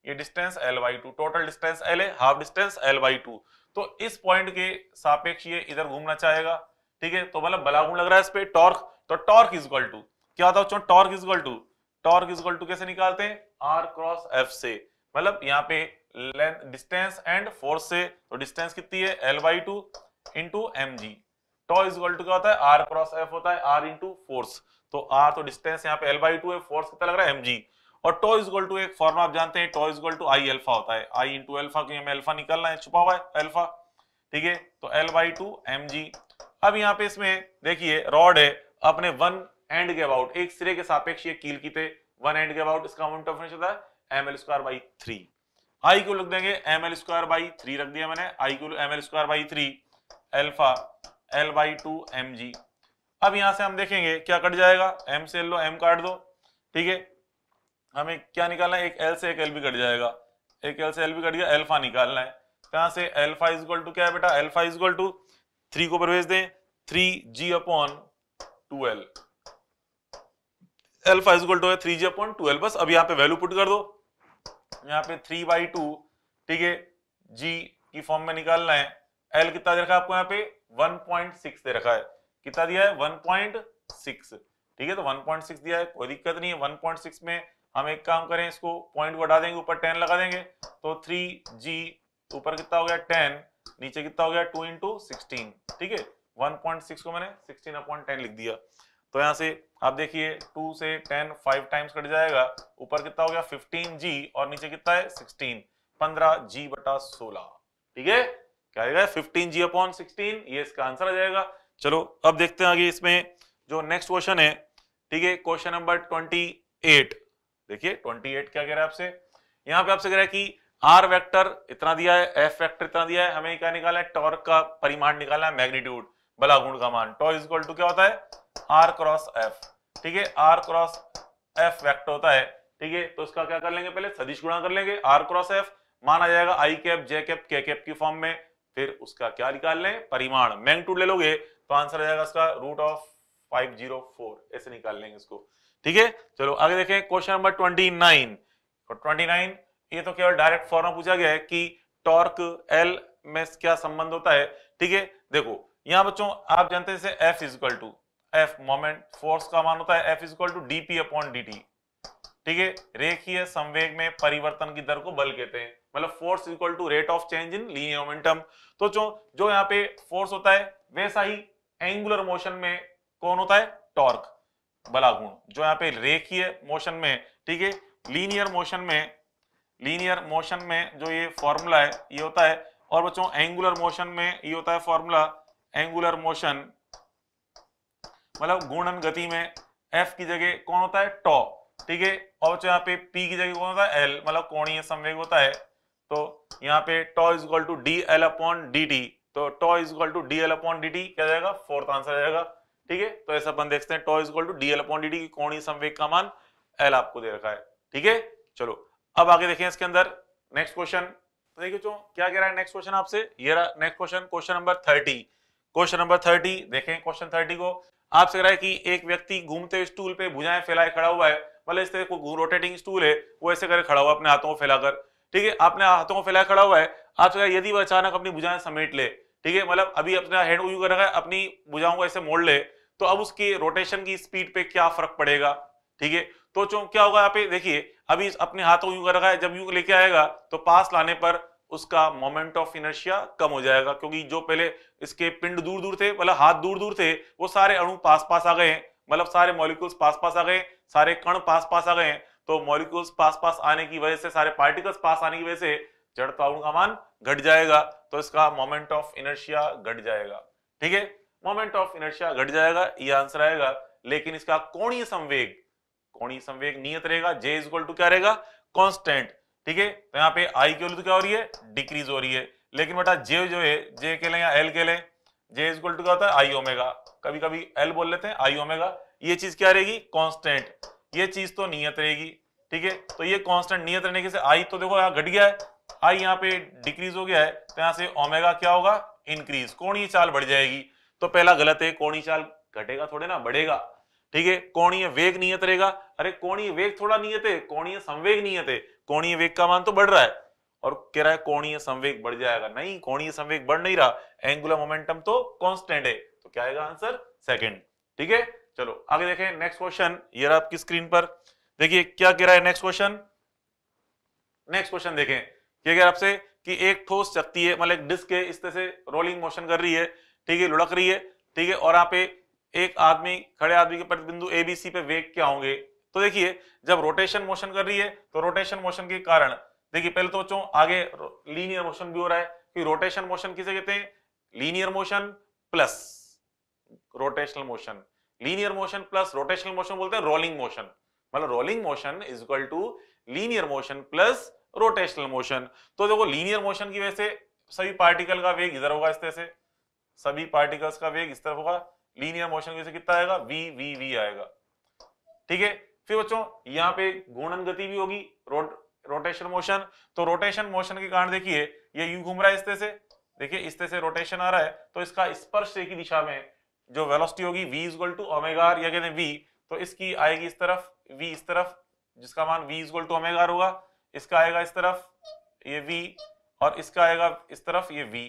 ये distance L by two total distance L है half distance L by two तो इस पॉइंट के सापेक्ष ये इधर घूमना चाहेगा ठीक है तो मतलब बला गुण लग रहा है इस पे टॉर्क तो टॉर्क इज इजगल टू क्या होता है torque is equal to torque is equal to कैसे निकालते हैं आर क्रॉस एफ से मतलब यहाँ पे लेंथ डिस्टेंस एंड फोर्स से तो डिस्टेंस कितनी है L by two into M G tau is to क्या होता है आर क्रॉस एफ होता है आर इंटू फोर्स तो आर तो डिस्टेंस यहाँ पे एल बाई टू है फोर्स कितना लग रहा है एम जी और टॉ इज टू एक फॉर्म आप जानते हैं tau is to I alpha होता है आई इंटू एल्फा क्योंकि हमें एल्फा निकलना है छुपा हुआ है एल्फा ठीक है तो L by two M G अब यहाँ पे इसमें देखिए रॉड है अपने वन एंड के अबाउट एक सिरे के सापेक्ष ये कील की थे वन एंड के अबाउट इसका मोमेंट ऑफ इनर्शिया होता है M L square by three I को लिख देंगे M L square by three रख दिया मैंने आई को M L square by three alpha L by two M G अब यहां से हम देखेंगे क्या कट जाएगा एम से एल लो एम काट दो ठीक है हमें क्या निकालना है एक एल से एक एल भी कट जाएगा एक एल से एल भी कट गया एल्फा निकालना है कहां से एल्फा इजगल टू क्या है बेटा एल्फा इजगल टू थ्री को प्रवेश दें three G upon two L alpha equal to है three G upon two L बस अब यहाँ पे वैल्यू पुट कर दो यहाँ पे थ्री बाई टू ठीक है जी की फॉर्म में निकालना है एल कितना दे रखा है आपको यहाँ पे वन पॉइंट सिक्स दे रखा है कितना दिया है वन पॉइंट सिक्स ठीक है तो वन पॉइंट सिक्स दिया है कोई दिक्कत नहीं है वन पॉइंट सिक्स में हम एक काम करें इसको पॉइंट बढ़ा देंगे ऊपर टेन लगा देंगे तो थ्री जी ऊपर कितना हो गया टेन नीचे कितना हो गया टू इंटू सिक्सटीन ठीक है 1.6 को मैंने 16 अपॉन 10 लिख दिया तो यहां से आप देखिए टू से टेन फाइव टाइम्स कट जाएगा ऊपर कितना हो गया फिफ्टीन जी और नीचे कितना है सिक्सटीन पंद्रह जी बटा सोलह ठीक है क्या आएगा फिफ्टीन जी अपॉन सिक्सटीन ये इसका आंसर आ जाएगा चलो अब देखते हैं आगे इसमें जो नेक्स्ट क्वेश्चन है ठीक है क्वेश्चन नंबर ट्वेंटी एट देखिए ट्वेंटी एट क्या कह रहा है आपसे यहाँ पे आपसे कह रहा है कि आर वैक्टर इतना दिया है एफ वैक्टर इतना दिया है हमें क्या निकाला है टॉर्क का परिमाण निकाला है मैग्नीट्यूड बला गुण का मान टॉ इज टू क्या होता है आर क्रॉस एफ ठीक है आर क्रॉस एफ वैक्ट होता है ठीक है तो उसका क्या कर लेंगे पहले सदिश गुणा कर लेंगे आर क्रॉस एफ मान आ जाएगा I cap J cap K cap की फॉर्म में फिर उसका क्या निकाल लें परिमाण मैंगटूड ले लोगे तो आंसर आ जाएगा इसका root of five zero four ऐसे निकाल लेंगे इसको ठीक है चलो आगे देखें question number twenty nine twenty nine ये तो केवल डायरेक्ट फॉर्म पूछा गया है कि टॉर्क एल में क्या संबंध होता है ठीक है देखो यहां बच्चों आप जानते हैं F is equal to F moment force का मान होता है F is equal to D P upon D T ठीक है रेखीय संवेग में परिवर्तन की दर को बल कहते हैं मतलब force equal to rate of change in linear momentum तो जो जो यहाँ पे फोर्स होता है वैसा ही एंगुलर मोशन में कौन होता है टॉर्क बलागुण जो यहाँ पे रेखीय मोशन में ठीक है लीनियर मोशन में लीनियर मोशन में जो ये फॉर्मूला है ये होता है और बच्चों एंगुलर मोशन में ये होता है फॉर्मूला एंगुलर मोशन मतलब घूर्णन गति में एफ की जगह कौन होता है टॉ ठीक है और यहाँ पे पी की जगह कौन होता है एल मतलब कोणीय संवेग होता है तो यहाँ पे tau is equal to D L upon D T तो tau is equal to D L upon D T क्या जाएगा फोर्थ आंसर आ जाएगा ठीक है तो ऐसा अपन देखते हैं tau is equal to D L upon D T की कोणीय संवेग का मान एल आपको दे रखा है ठीक है चलो अब आगे देखें इसके अंदर नेक्स्ट क्वेश्चन तो देखिए क्या कह रहा है नेक्स्ट क्वेश्चन आपसे ये रहा next question question number thirty question number thirty देखें क्वेश्चन थर्टी को आपसे कह है कि एक व्यक्ति घूमते स्टूल पे भुजाएं फैलाए खड़ा हुआ है भले इस तरह को रोटेटिंग स्टूल है वो ऐसे करे खड़ा हुआ अपने हाथों को फैलाकर ठीक है अपने हाथों को फैलाए खड़ा हुआ है आपसे कहा यदि वह अचानक अपनी भुजाएं समेट ले ठीक है मतलब अभी अपना हैंड यू कर रखा है अपनी भुजाओं को ऐसे मोड़ ले तो अब उसकी रोटेशन की स्पीड पे क्या फर्क पड़ेगा ठीक है तो चो क्या होगा यहाँ पे देखिए अभी अपने हाथों यू कर रखा है जब यू लेके आएगा तो पास लाने पर उसका मोमेंट ऑफ इनर्शिया कम हो जाएगा क्योंकि जो पहले इसके पिंड दूर दूर थे मतलब हाथ दूर दूर थे वो सारे अणु पास पास आ गए मतलब सारे मॉलिक्यूल्स पास पास आ गए सारे कण पास पास आ गए तो मॉलिक्यूल्स पास पास आने की वजह से सारे पार्टिकल्स पास आने की वजह से जड़त्व का मान घट जाएगा तो इसका मोमेंट ऑफ इनर्शिया घट जाएगा ठीक है मोमेंट ऑफ इनर्शिया घट जाएगा ये आंसर आएगा लेकिन इसका कोणीय संवेग कोणीय संवेग नियत रहेगा जे इज टू क्या रहेगा कॉन्स्टेंट ठीक है तो यहाँ पे आई की वैल्यू तो क्या हो रही है डिक्रीज हो रही है लेकिन बेटा जे जो है जे के लें या एल के लें जे इज टू क्या होता है आई ओमेगा कभी कभी एल बोल लेते हैं आई ओमेगा ये चीज क्या रहेगी कॉन्स्टेंट ये चीज तो नियत रहेगी ठीक है तो ये कॉन्स्टेंट नियत रहने के से आई तो देखो यहाँ घट गया है आई यहाँ पे डिक्रीज हो गया है तो यहाँ से ओमेगा क्या होगा इंक्रीज कोणीय चाल बढ़ जाएगी तो पहला गलत है कोणीय चाल घटेगा थोड़े ना बढ़ेगा ठीक है कोणीय वेग नियत रहेगा अरे कोणीय वेग थोड़ा नियत है कोणीय संवेग नियत है कोणीय वेग का मान तो बढ़ रहा है और कह रहा है कोणीय संवेग बढ़ जाएगा नहीं कोणीय संवेग बढ़ नहीं रहा एंगुलर मोमेंटम तो कॉन्स्टेंट है तो क्या आएगा आंसर सेकेंड ठीक है चलो आगे देखें नेक्स्ट क्वेश्चन ये रहा आपकी स्क्रीन पर देखिए क्या कह रहा है नेक्स्ट क्वेश्चन नेक्स्ट क्वेश्चन देखें क्या कह रहा आपसे कि एक ठोस शक्ति है मतलब एक डिस्क है इस तरह से रोलिंग मोशन कर रही है ठीक है लुढ़क रही है ठीक है और यहाँ पे एक आदमी खड़े आदमी के प्रतिबिंदु एबीसी पे वेग क्या होंगे तो देखिए जब रोटेशन मोशन कर रही है तो रोटेशन मोशन के कारण देखिए पहले तो बच्चों आगे लीनियर मोशन भी हो रहा है फिर रोटेशन मोशन किसे कहते हैं linear motion plus rotational motion linear motion plus rotational motion बोलते हैं रोलिंग मोशन मतलब rolling motion is equal to linear motion plus rotational motion तो देखो लीनियर मोशन की वजह से सभी पार्टिकल का वेग इधर होगा इस तरह से सभी पार्टिकल्स का वेग इस तरफ होगा लीनियर मोशन की वजह से कितना आएगा वी वी वी आएगा ठीक है फिर बच्चों यहाँ पे घूर्णन गति भी होगी रोट रोटेशन मोशन तो रोटेशन मोशन के कारण देखिए ये यू घूम रहा है तरह से देखिए तरह से रोटेशन आ रहा है तो इसका स्पर्श इस की दिशा में जो वेलोसिटी होगी v इजल टू ओमेगार या कहते वी तो इसकी आएगी इस तरफ v इस तरफ जिसका मान v इजल टू ओमेगार होगा इसका आएगा इस तरफ ये v और इसका आएगा इस तरफ ये v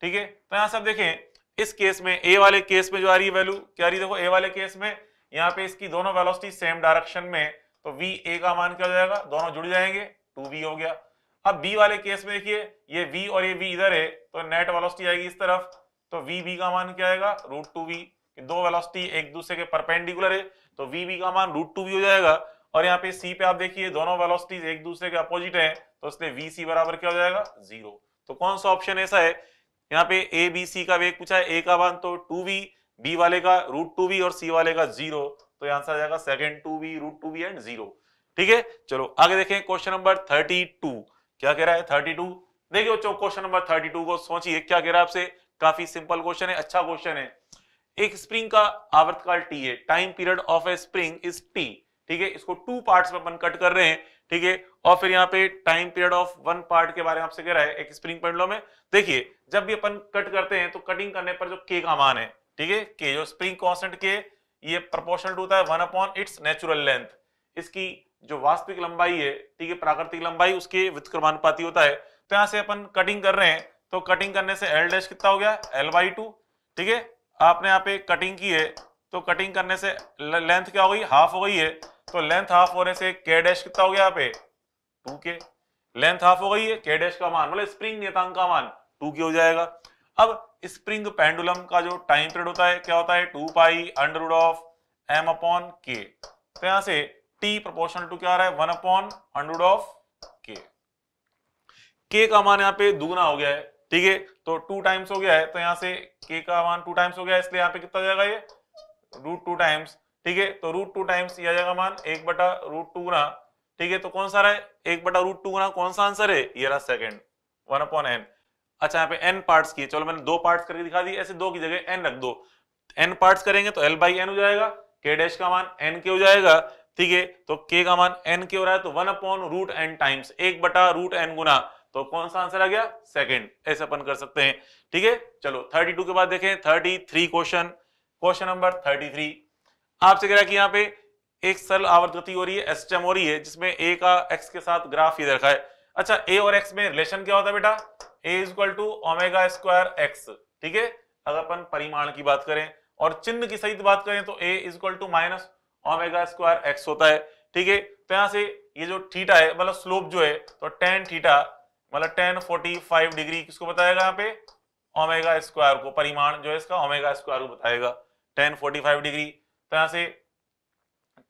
ठीक है तो यहां सब देखें इस केस में ए वाले केस में जो आ रही है वैल्यू क्या आ रही है देखो ए वाले केस में यहाँ पे इसकी दोनों वेलोसिटी सेम डायरेक्शन में तो वी ए का मान क्या हो जाएगा दोनों जुड़ जाएंगे टू वी हो गया अब बी वाले केस में देखिए ये वी और ये वी इधर है तो नेट वेलोसिटी आएगी इस तरफ तो वी बी का मान क्या आएगा रूट टू वी दो वेलोसिटी एक दूसरे के परपेंडिकुलर है तो वी बी का मान रूट टू वी हो जाएगा और यहाँ पे सी पे आप देखिए दोनों वेलोसिटीज एक दूसरे के अपोजिट हैं तो इसलिए वी सी बराबर क्या हो जाएगा जीरो तो कौन सा ऑप्शन ऐसा है यहाँ पे ए बी सी का वेग पूछा है ए का मान तो टू वी बी वाले का रूट टू बी और सी वाले का जीरो तो आंसर आ जाएगा second two B root two B and zero ठीक है चलो आगे देखें क्वेश्चन नंबर थर्टी टू क्या कह रहा है थर्टी टू देखिए बच्चों क्वेश्चन नंबर थर्टी टू को सोचिए क्या कह रहा है आपसे काफी सिंपल क्वेश्चन है अच्छा क्वेश्चन है एक स्प्रिंग का आवर्तकाल टी है time period of a spring is T ठीक है इसको टू पार्ट में अपन कट कर रहे हैं ठीक है और फिर यहाँ पे time period of one part के बारे में आपसे कह रहा है एक स्प्रिंग पेंडलो में देखिए जब भी अपन कट करते हैं तो कटिंग करने पर जो के का मान है ठीक है के जो स्प्रिंग कॉन्स्टेंट के ये प्रोपोर्शनल होता है one upon its natural length इसकी जो वास्तविक लंबाई है ठीक है प्राकृतिक लंबाई उसके विक्रमानुपाती होता है तो यहां से अपन कटिंग कर रहे हैं तो कटिंग करने से एल डैश कितना हो गया एल बाई टू ठीक है आपने यहाँ पे कटिंग की है तो कटिंग करने से लेंथ क्या हो गई हाफ हो गई है तो लेंथ हाफ होने से के डैश कितना हो गया यहाँ पे टू के लेंथ हाफ हो गई है के डैश का मान मतलब स्प्रिंग नियतांक का मान टू के हो जाएगा अब स्प्रिंग पेंडुलम का जो टाइम पीरियड होता है क्या होता है two pi under root of M upon के तो यहां से टी प्रोपोर्शनल टू क्या आ रहा है one upon under root of K के का मान यहाँ पे दुगना हो गया है ठीक है तो टू टाइम्स हो गया है तो यहां से के का मान टू टाइम्स हो गया है इसलिए यहाँ पे कितना जाएगा ये रूट टू टाइम्स ठीक है तो रूट टू टाइम्स यह जाएगा मान एक बटा रूट टू गुना ठीक है तो कौन सा रहा है एक बटा रूट टू गुना कौन सा आंसर है ये रहा सेकेंड वन अपॉन एन अच्छा यहाँ पे एन पार्ट्स की चलो मैंने दो पार्ट्स करके दिखा दी ऐसे दो की जगह एन रख दो एन पार्ट्स करेंगे तो एल बाई एन हो जाएगा के डैश का मान एन के हो जाएगा ठीक है तो के का मान एन के हो रहा है तो one upon root N times एक बटा रूट एन गुना तो कौन सा आंसर आ गया सेकंड ऐसे अपन कर सकते हैं ठीक है चलो 32 के बाद देखें 33 क्वेश्चन क्वेश्चन नंबर 33 आपसे कह रहा है कि यहाँ पे एक सरल आवर्त गति हो रही है एसटीएम हो रही है जिसमें ए का एक्स के साथ ग्राफ ये रखा है अच्छा ए और एक्स में रिलेशन क्या होता है बेटा A equal to omega square X ठीक है अगर अपन परिमाण की बात करें और चिन्ह की सहित बात करें तो A equal to minus omega square X होता है ठीक है तो यहाँ से ये जो थीटा है मतलब स्लोप जो है तो टेन थीटा मतलब टेन फोर्टी फाइव डिग्री किसको बताएगा यहाँ पे ओमेगा स्क्वायर को परिमाण जो है इसका ओमेगा स्क्वायर को बताएगा टेन फोर्टी फाइव डिग्री तो यहाँ से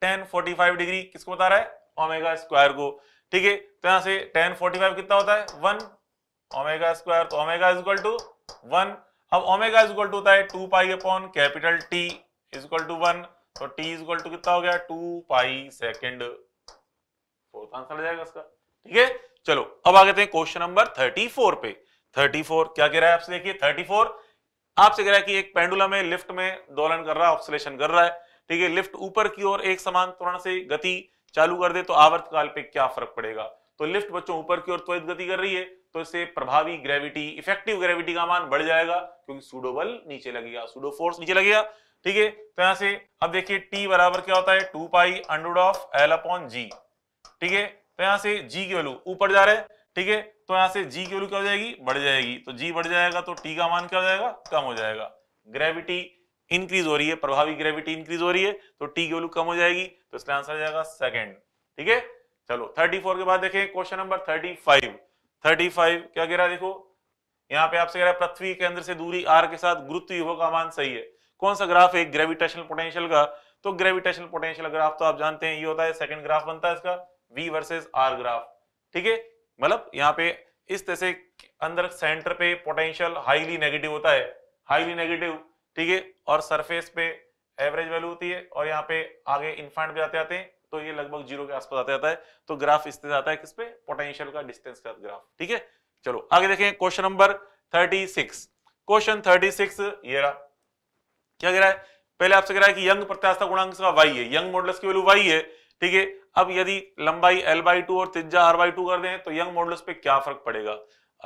टेन फोर्टी फाइव डिग्री किसको बता रहा है ओमेगा स्क्वायर को ठीक है तो यहां से टेन फोर्टी फाइव कितना होता है वन ओमेगा स्क्वायर तो omega is equal to one अब ओमेगा इज इक्वल टू होता है two pi upon capital T is equal to one तो टी इज इक्वल टू कितना हो गया two pi second fourth answer आ जाएगा इसका ठीक है चलो अब आ गए थे क्वेश्चन नंबर थर्टी फोर पे थर्टी फोर क्या कह रहा है आपसे देखिए थर्टी फोर आपसे कह रहा है कि एक पेंडुलम है लिफ्ट में दोलन कर रहा है ऑक्सीलेशन कर रहा है ठीक है लिफ्ट ऊपर की ओर एक समान त्वरण से गति चालू कर दे तो आवर्तकाल पे क्या फर्क पड़ेगा तो लिफ्ट बच्चों ऊपर की ओर त्वरित गति कर रही है तो इससे प्रभावी ग्रेविटी इफेक्टिव ग्रेविटी का मान बढ़ जाएगा क्योंकि सूडो बल नीचे लगेगा सुडो फोर्स नीचे लगेगा ठीक है तो यहां से अब देखिए टी बराबर क्या होता है two pi under root of L upon G ठीक है तो यहां से जी की वैल्यू ऊपर जा रहे हैं ठीक है तो यहां से जी की वैल्यू क्या हो जाएगी बढ़ जाएगी तो जी बढ़ जाएगा तो टी का मान क्या हो जाएगा कम हो जाएगा ग्रेविटी इंक्रीज हो रही है प्रभावी ग्रेविटी इंक्रीज हो रही है तो टी की वैल्यू कम हो जाएगी तो इसका आंसर आ जाएगा सेकेंड ठीक है चलो 34 के बाद देखें क्वेश्चन नंबर 35 35 क्या कह रहा है देखो यहाँ पे आपसे कह रहा है पृथ्वी केंद्र से दूरी आर के साथ गुरुत्व युगों का मान सही है कौन सा ग्राफ है ग्रेविटेशनल पोटेंशियल का तो ग्रेविटेशनल पोटेंशियल ग्राफ तो आप जानते हैं ये होता है सेकंड ग्राफ बनता है इसका वी वर्सेज आर ग्राफ ठीक है मतलब यहाँ पे इस तरह से अंदर सेंटर पे पोटेंशियल हाईली नेगेटिव होता है हाईली नेगेटिव ठीक है और सरफेस पे एवरेज वैल्यू होती है और यहाँ पे आगे इन्फाइंट भी आते आते हैं तो ये लगभग जीरो के आसपास आता जाता है तो ग्राफ इस तरह आता है किस पे पोटेंशियल का डिस्टेंस का ग्राफ ठीक है चलो आगे देखें question number thirty six question thirty six ये रहा क्या कह रहा है पहले आपसे कह रहा है कि यंग प्रत्यास्था गुणांक का वाई है यंग मॉडल्स की वैल्यू वाई है ठीक है अब यदि लंबाई एल बाई टू और तिजा आर बाई टू कर दें तो यंग मॉडल्स पे क्या फर्क पड़ेगा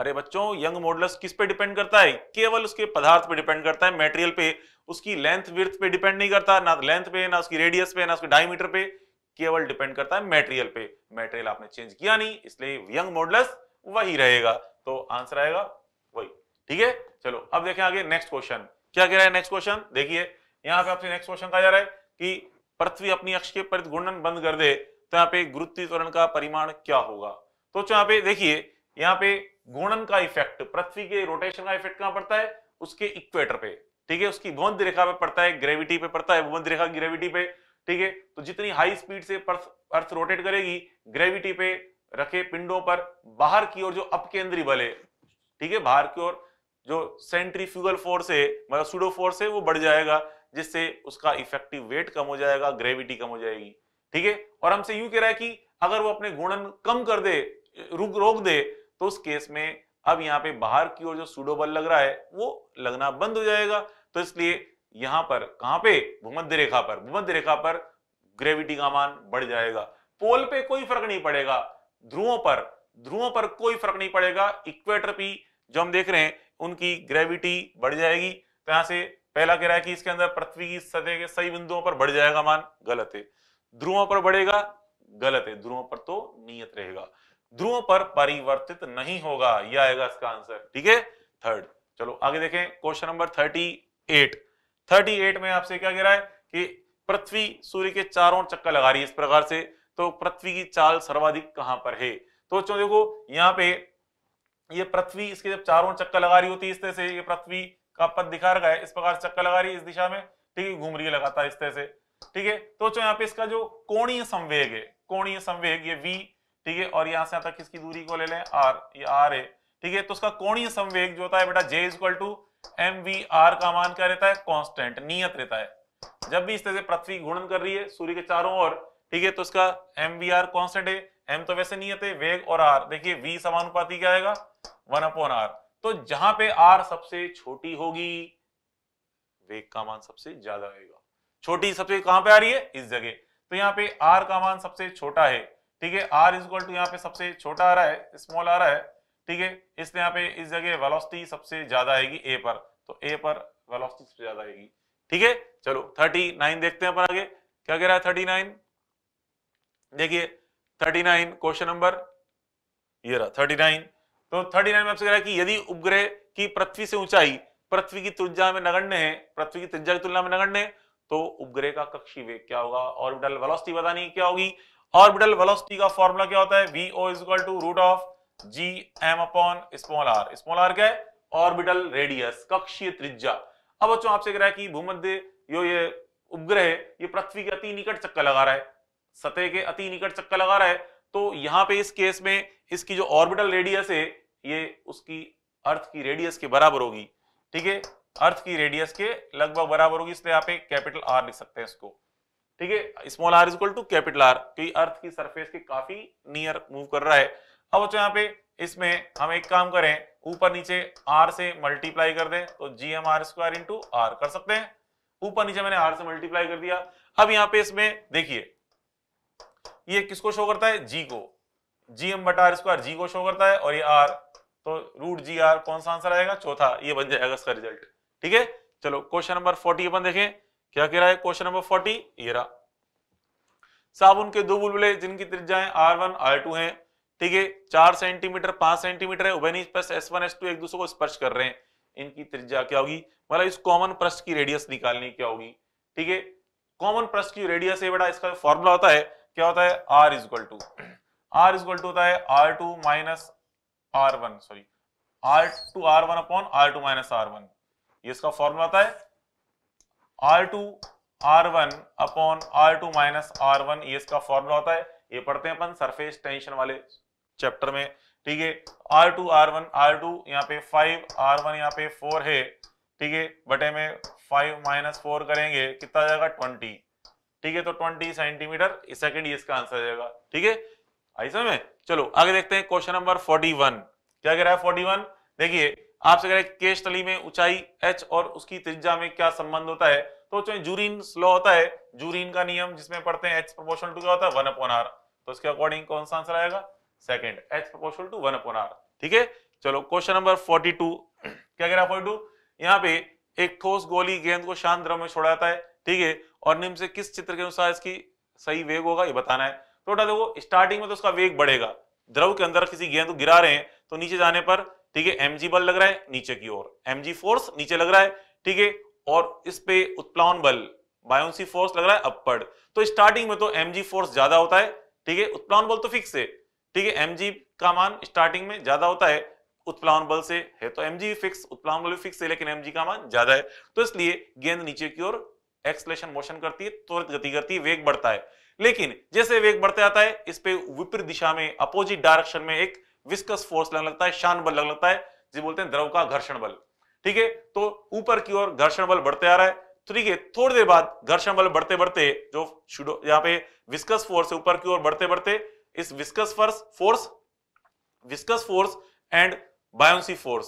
अरे बच्चों यंग मॉडल्स किस पे डिपेंड करता है केवल उसके पदार्थ पे डिपेंड करता है मेटेरियल पे उसकी लेंथ विर्थ पे डिपेंड नहीं करता ना लेंथ पे ना उसकी रेडियस पे ना उसके डायमीटर पे केवल डिपेंड करता है मेटेरियल पे मेटेरियल आपने चेंज किया नहीं इसलिए यंग मॉडलस वही रहेगा तो आंसर आएगा वही ठीक है चलो अब देखें आगे नेक्स्ट क्वेश्चन क्या कह रहा है नेक्स्ट क्वेश्चन देखिए यहाँ पे आपसे नेक्स्ट क्वेश्चन कहा जा रहा है कि पृथ्वी अपनी अक्ष के परित घूर्णन बंद कर दे तो यहाँ पे गुरुत्वीकरण का परिमाण क्या होगा तो यहाँ पे देखिए यहाँ पे घूर्णन का इफेक्ट पृथ्वी के रोटेशन का इफेक्ट कहाँ पड़ता है उसके इक्वेटर पे ठीक है उसकी भूमध्य रेखा पे पड़ता है ग्रेविटी पे पड़ता है भूमध्य रेखा ग्रेविटी पे ठीक है तो जितनी हाई स्पीड से अर्थ रोटेट करेगी ग्रेविटी पे रखे पिंडों पर बाहर की ओर जो अपकेंद्री बल है ठीक है बाहर की ओर जो सेंट्रीफ्यूगल फोर्स है मतलब सूडो फोर्स है वो बढ़ जाएगा जिससे उसका इफेक्टिव वेट कम हो जाएगा ग्रेविटी कम हो जाएगी ठीक है और हमसे यूं कह रहा है कि अगर वो अपने गुणन कम कर दे रुक रोक दे तो उस केस में अब यहाँ पे बाहर की ओर जो सूडो बल लग रहा है वो लगना बंद हो जाएगा तो इसलिए यहां पर कहां पे भूमध्य रेखा पर भूमध्य रेखा पर ग्रेविटी का मान बढ़ जाएगा पोल पे कोई फर्क नहीं पड़ेगा ध्रुवों पर ध्रुवों पर कोई फर्क नहीं पड़ेगा इक्वेटर पी जो हम देख रहे हैं उनकी ग्रेविटी बढ़ जाएगी तो यहां से पहला कह रहा है कि इसके अंदर पृथ्वी की सतह के सही बिंदुओं पर बढ़ जाएगा मान गलत है ध्रुवों पर बढ़ेगा गलत है ध्रुवों पर तो नियत रहेगा ध्रुवों पर परिवर्तित नहीं होगा यह आएगा इसका आंसर ठीक है थर्ड चलो आगे देखें क्वेश्चन नंबर थर्टी एट 38 में आपसे क्या कह रहा है कि पृथ्वी सूर्य के चारों चक्कर लगा रही है इस प्रकार से तो पृथ्वी की चाल सर्वाधिक कहां पर है तो देखो यहाँ पे ये पृथ्वी इसके जब चारों चक्कर लगा रही होती है इस तरह से ये पृथ्वी का पद दिखा रखा है इस प्रकार से चक्कर लगा रही है इस दिशा में ठीक है घूम रही है लगातार इस तरह से ठीक है तो यहाँ पे इसका जो कोणीय संवेग है कोणीय संवेग ये वी ठीक है और यहां से यहाँ तक इसकी दूरी को ले लें आर ये आर है ठीक है तो उसका कोणीय संवेग जो होता है बेटा J is equal to M V R का मान क्या रहता है कांस्टेंट नियत रहता है जब भी इस तरह से पृथ्वी घूर्णन कर रही है सूर्य के चारों ओर ठीक है तो उसका एम वी आर कॉन्स्टेंट है एम तो वैसे नियत है वेग और आर देखिए वी समानुपाती क्या आएगा वन अपॉन आर तो जहां पे आर सबसे छोटी होगी वेग का मान सबसे ज्यादा आएगा छोटी सबसे कहां पे आ रही है इस जगह तो यहाँ पे आर का मान सबसे छोटा है ठीक है आर इज इक्वल टू यहाँ पे सबसे छोटा आ रहा है स्मॉल आ रहा है ठीक है इस यहाँ पे इस जगह वेलोसिटी सबसे ज्यादा आएगी ए पर तो ए पर वेलोसिटी सबसे ज्यादा आएगी ठीक है चलो 39 देखते हैं अपन आगे क्या कह रहा है 39 देखिए 39 क्वेश्चन नंबर ये रहा 39 तो 39 में आपसे कह रहा है कि यदि उपग्रह की पृथ्वी से ऊंचाई पृथ्वी की तुलजा में नगण्य है पृथ्वी की त्रिज्या की तुलना में नगण्य है तो उपग्रह का कक्षी वेग क्या होगा ऑर्बिटल वेलोसिटी बतानी क्या होगी ऑर्बिटल वेलोसिटी का फॉर्मूला क्या होता है V O is equal to root of G M upon small R small R क्या है ऑर्बिटल रेडियस कक्षीय त्रिज्या अब बच्चों आपसे कह रहा है कि भूमध्य यो ये उपग्रह ये पृथ्वी के अति निकट चक्कर लगा रहा है सतह के अति निकट चक्कर लगा रहा है तो यहां पे इस केस में इसकी जो ऑर्बिटल रेडियस है ये उसकी अर्थ की रेडियस के बराबर होगी ठीक है अर्थ की रेडियस के लगभग बराबर होगी इसलिए आप पे कैपिटल आर लिख सकते हैं इसको ठीक है small R is equal to capital R क्योंकि अर्थ की सरफेस के काफी नियर मूव कर रहा है अब बच्चों यहाँ पे इसमें हम एक काम करें ऊपर नीचे आर से मल्टीप्लाई कर दें तो G M R square into R कर सकते हैं ऊपर नीचे मैंने आर से मल्टीप्लाई कर दिया अब यहाँ पे इसमें देखिए ये किसको शो करता है जी को G M but R square G को शो करता है और ये आर तो रूट जी आर कौन सा आंसर आएगा चौथा ये बन जाएगा इसका रिजल्ट ठीक है चलो क्वेश्चन नंबर फोर्टी अपन देखें क्या कह रहा है क्वेश्चन नंबर फोर्टी ये रहा साबुन के दो बुलबुले जिनकी त्रिज्याएं आर वन आर टू है ठीक है चार सेंटीमीटर पांच सेंटीमीटर है उभयनिज plus S one S two एक दूसरे को स्पर्श कर रहे हैं इनकी त्रिज्या क्या होगी मतलब इस कॉमन प्रश्न की रेडियस निकालनी क्या होगी ठीक है कॉमन प्रश्न की रेडियस है बेटा इसका फॉर्मूला होता है क्या होता है R is equal to R is equal to होता है R two minus R one sorry R two R one upon R two minus R one ये इसका फॉर्मूला होता है R two R one upon R two minus R one ये इसका फॉर्मूला होता है ये पढ़ते हैं अपन सरफेस टेंशन वाले चैप्टर में ठीक है R two R one R two यहाँ पे फाइव आर वन यहाँ पे फोर है ठीक है बटे में फाइव माइनस फोर करेंगे कितना आ जाएगा ट्वेंटी ठीक है तो ट्वेंटी सेंटीमीटर सेकेंड ये इसका आंसर आ जाएगा ठीक है आई समझ चलो आगे देखते हैं क्वेश्चन नंबर फोर्टी वन क्या कह रहा है फोर्टी वन देखिए आपसे कह रहे हैं केश तली में ऊंचाई एच और उसकी त्रिज्या में क्या संबंध होता है तो जूरीन स्लो होता है जूरीन का नियम जिसमें पढ़ते हैं एच प्रोपोर्शनल टू क्या होता है वन अपॉन आर तो इसके अकॉर्डिंग कौन सा आंसर आएगा second H proportional to one upon R ठीक है चलो क्वेश्चन नंबर फोर्टी टू क्या कह रहा है फोर्टी टू यहाँ पे एक ठोस गोली गेंद को शांत द्रव में छोड़ा जाता है ठीक है और निम्न से किस चित्र के अनुसार इसकी सही वेग होगा ये बताना है तो बेटा देखो स्टार्टिंग में तो उसका वेग बढ़ेगा द्रव के अंदर किसी गेंद को गिरा रहे हैं तो नीचे जाने पर ठीक है एम बल लग रहा है नीचे की ओर एम फोर्स नीचे लग रहा है ठीक है और इस पे उत्प्लावन बल बायोन्सी फोर्स लग रहा है अपवर्ड तो स्टार्टिंग में तो एम फोर्स ज्यादा होता है ठीक है उत्प्लावन बल तो फिक्स है ठीक है एमजी का मान स्टार्टिंग में ज्यादा होता है उत्प्लावन बल से है तो एमजी भी फिक्स उत्प्लावन बल भी फिक्स है लेकिन एमजी का मान ज्यादा है तो इसलिए गेंद नीचे की ओर एक्सलेशन मोशन करती है त्वरित गति करती है वेग बढ़ता है लेकिन जैसे वेग बढ़ते जाता है इस पे विपरीत दिशा में अपोजिट डायरेक्शन में एक विस्कस फोर्स लगने लगता है शान बल लगने लगता है जिसे बोलते हैं द्रव का घर्षण बल ठीक है तो ऊपर की ओर घर्षण बल बढ़ते आ रहा है तो ठीक है थोड़ी देर बाद घर्षण बल बढ़ते बढ़ते जो यहाँ पे विस्कस फोर्स है ऊपर की ओर बढ़ते बढ़ते इस विस्कस फर्स force viscous force and buoyancy force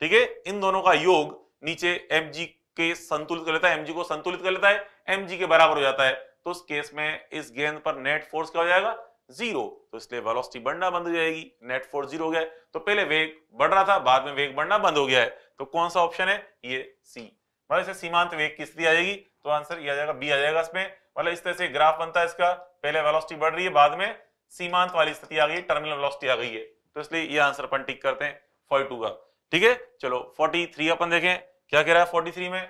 ठीक है इन दोनों का योग नीचे एम के संतुलित कर लेता है एम को संतुलित कर लेता है एम के बराबर हो जाता है तो उस केस में इस गेंद पर नेट फोर्स क्या हो जाएगा जीरो तो इसलिए वेलोसिटी बढ़ना बंद हो जाएगी नेट फोर्स जीरो हो गया तो पहले वेग बढ़ रहा था बाद में वेग बढ़ना बंद हो गया है तो कौन सा ऑप्शन है ये सी मतलब इसे सीमांत वेग किस स्थिति आ जाएगी तो आंसर ये आ जाएगा बी आ जाएगा इसमें मतलब इस तरह से ग्राफ बनता है इसका पहले वेलोसिटी बढ़ रही है बाद में सीमांत वाली स्थिति आ गई टर्मिनल वेलोसिटी आ गई है तो इसलिए ये आंसर अपन टिक करते हैं फोर्टी टू का ठीक है चलो फोर्टी थ्री अपन देखें क्या कह रहा है फोर्टी थ्री में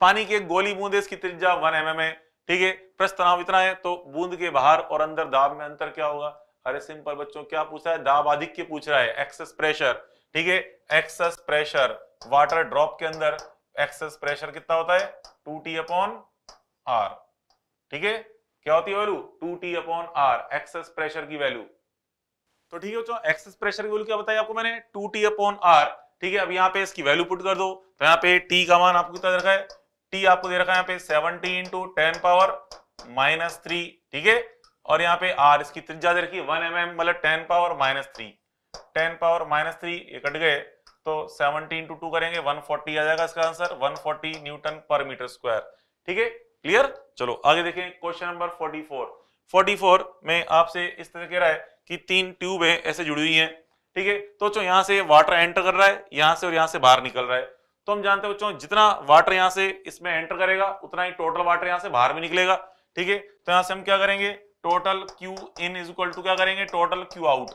पानी की एक गोली बूंद इसकी त्रिज्या वन एम mm है ठीक है प्रश्न तनाव इतना है तो बूंद के बाहर और अंदर दाब में अंतर क्या होगा अरे सिंपल बच्चों क्या पूछा है दाब अधिक के पूछ रहा है एक्सेस प्रेशर ठीक है एक्सेस प्रेशर वाटर ड्रॉप के अंदर एक्सेस प्रेशर कितना होता है टू टी अपॉन आर ठीक है क्या होती है value two T upon R excess pressure की वैल्यू तो ठीक है एक्सेस प्रेशर की वैल्यू क्या बताया आपको मैंने टू टी अपॉन आर ठीक है अब यहाँ पे इसकी वैल्यू पुट कर दो तो यहाँ पे टी का मान आपको कितना दे रखा है टी आपको दे रखा है यहाँ पे seventy into ten power minus three ठीक है और यहाँ पे आर इसकी त्रिज्या दे रखी है वन एम एम मतलब ten power minus three ten power minus three ये कट गए तो सेवनटी इंटू टू करेंगे वन फोर्टी आ जाएगा इसका answer one forty newton per metre square ठीक है क्लियर चलो आगे देखें क्वेश्चन नंबर 44 44 में आपसे इस तरह कह रहा है कि तीन ट्यूब है ऐसे जुड़ी हुई है ठीक है तो चो यहाँ से वाटर एंटर कर रहा है यहाँ से और यहाँ से बाहर निकल रहा है तो हम जानते हो चो जितना वाटर यहाँ से इसमें एंटर करेगा उतना ही टोटल वाटर यहाँ से बाहर भी निकलेगा ठीक है तो यहाँ से हम क्या करेंगे total Q in is equal to क्या करेंगे टोटल क्यू आउट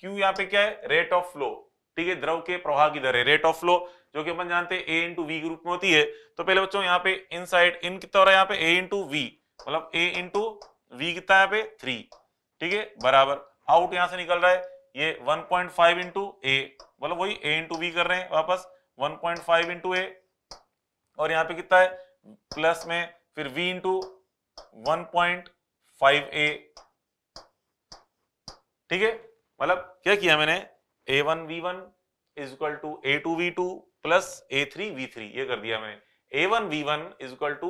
क्यू यहाँ पे क्या है रेट ऑफ फ्लो ठीक है द्रव के प्रवाह की दर है रेट ऑफ फ्लो जो कि अपन जानते हैं ए इंटू वी ग्रुप में होती है तो पहले बच्चों यहाँ पे इन साइड इन कितना हो रहा है यहाँ पे ए इंटू वी मतलब ए इंटू वी कितना यहाँ पे थ्री ठीक है बराबर आउट यहाँ से निकल रहा है ये 1.5 पॉइंट फाइव इंटू ए मतलब वही ए इंटू वी कर रहे हैं वापस 1.5 पॉइंट फाइव इंटू ए और यहाँ पे कितना है प्लस में फिर v into one point five A ठीक है मतलब क्या किया मैंने A one V one is equal to A two V two plus A three V three ये कर दिया मैंने A one V one is equal to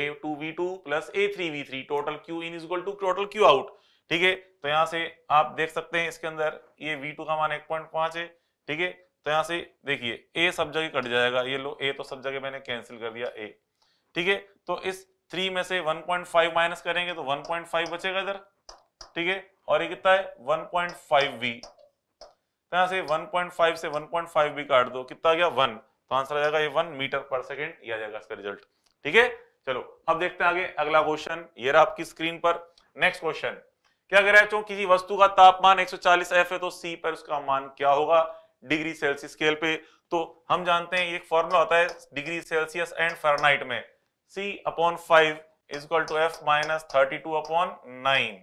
A two V two plus A three V three total Q in is equal to total Q out ठीक है तो यहां से आप देख सकते हैं इसके अंदर ये वी टू का मान एक पॉइंट पांच है ठीक है तो यहां से देखिए ए सब जगह कट जाएगा ये लो ए तो सब जगह मैंने कैंसिल कर दिया ए ठीक है तो इस थ्री में से वन पॉइंट फाइव माइनस करेंगे तो वन पॉइंट फाइव बचेगा इधर ठीक है और ये कितना है वन पॉइंट फाइव वी तो यहां से 1.5 से 1.5 भी काट दो कितना गया वन तो आंसर आ जाएगा ये वन मीटर पर सेकेंड ये आ जाएगा इसका रिजल्ट ठीक है चलो अब देखते हैं आगे अगला क्वेश्चन ये रहा आपकी स्क्रीन पर नेक्स्ट क्वेश्चन क्या कह रहा है किसी वस्तु का तापमान 140 एफ है तो सी पर उसका मान क्या होगा डिग्री सेल्सियस स्केल पे तो हम जानते हैं एक फॉर्मूला होता है डिग्री सेल्सियस एंड फरनाइट में C upon five equal to F minus thirty two upon nine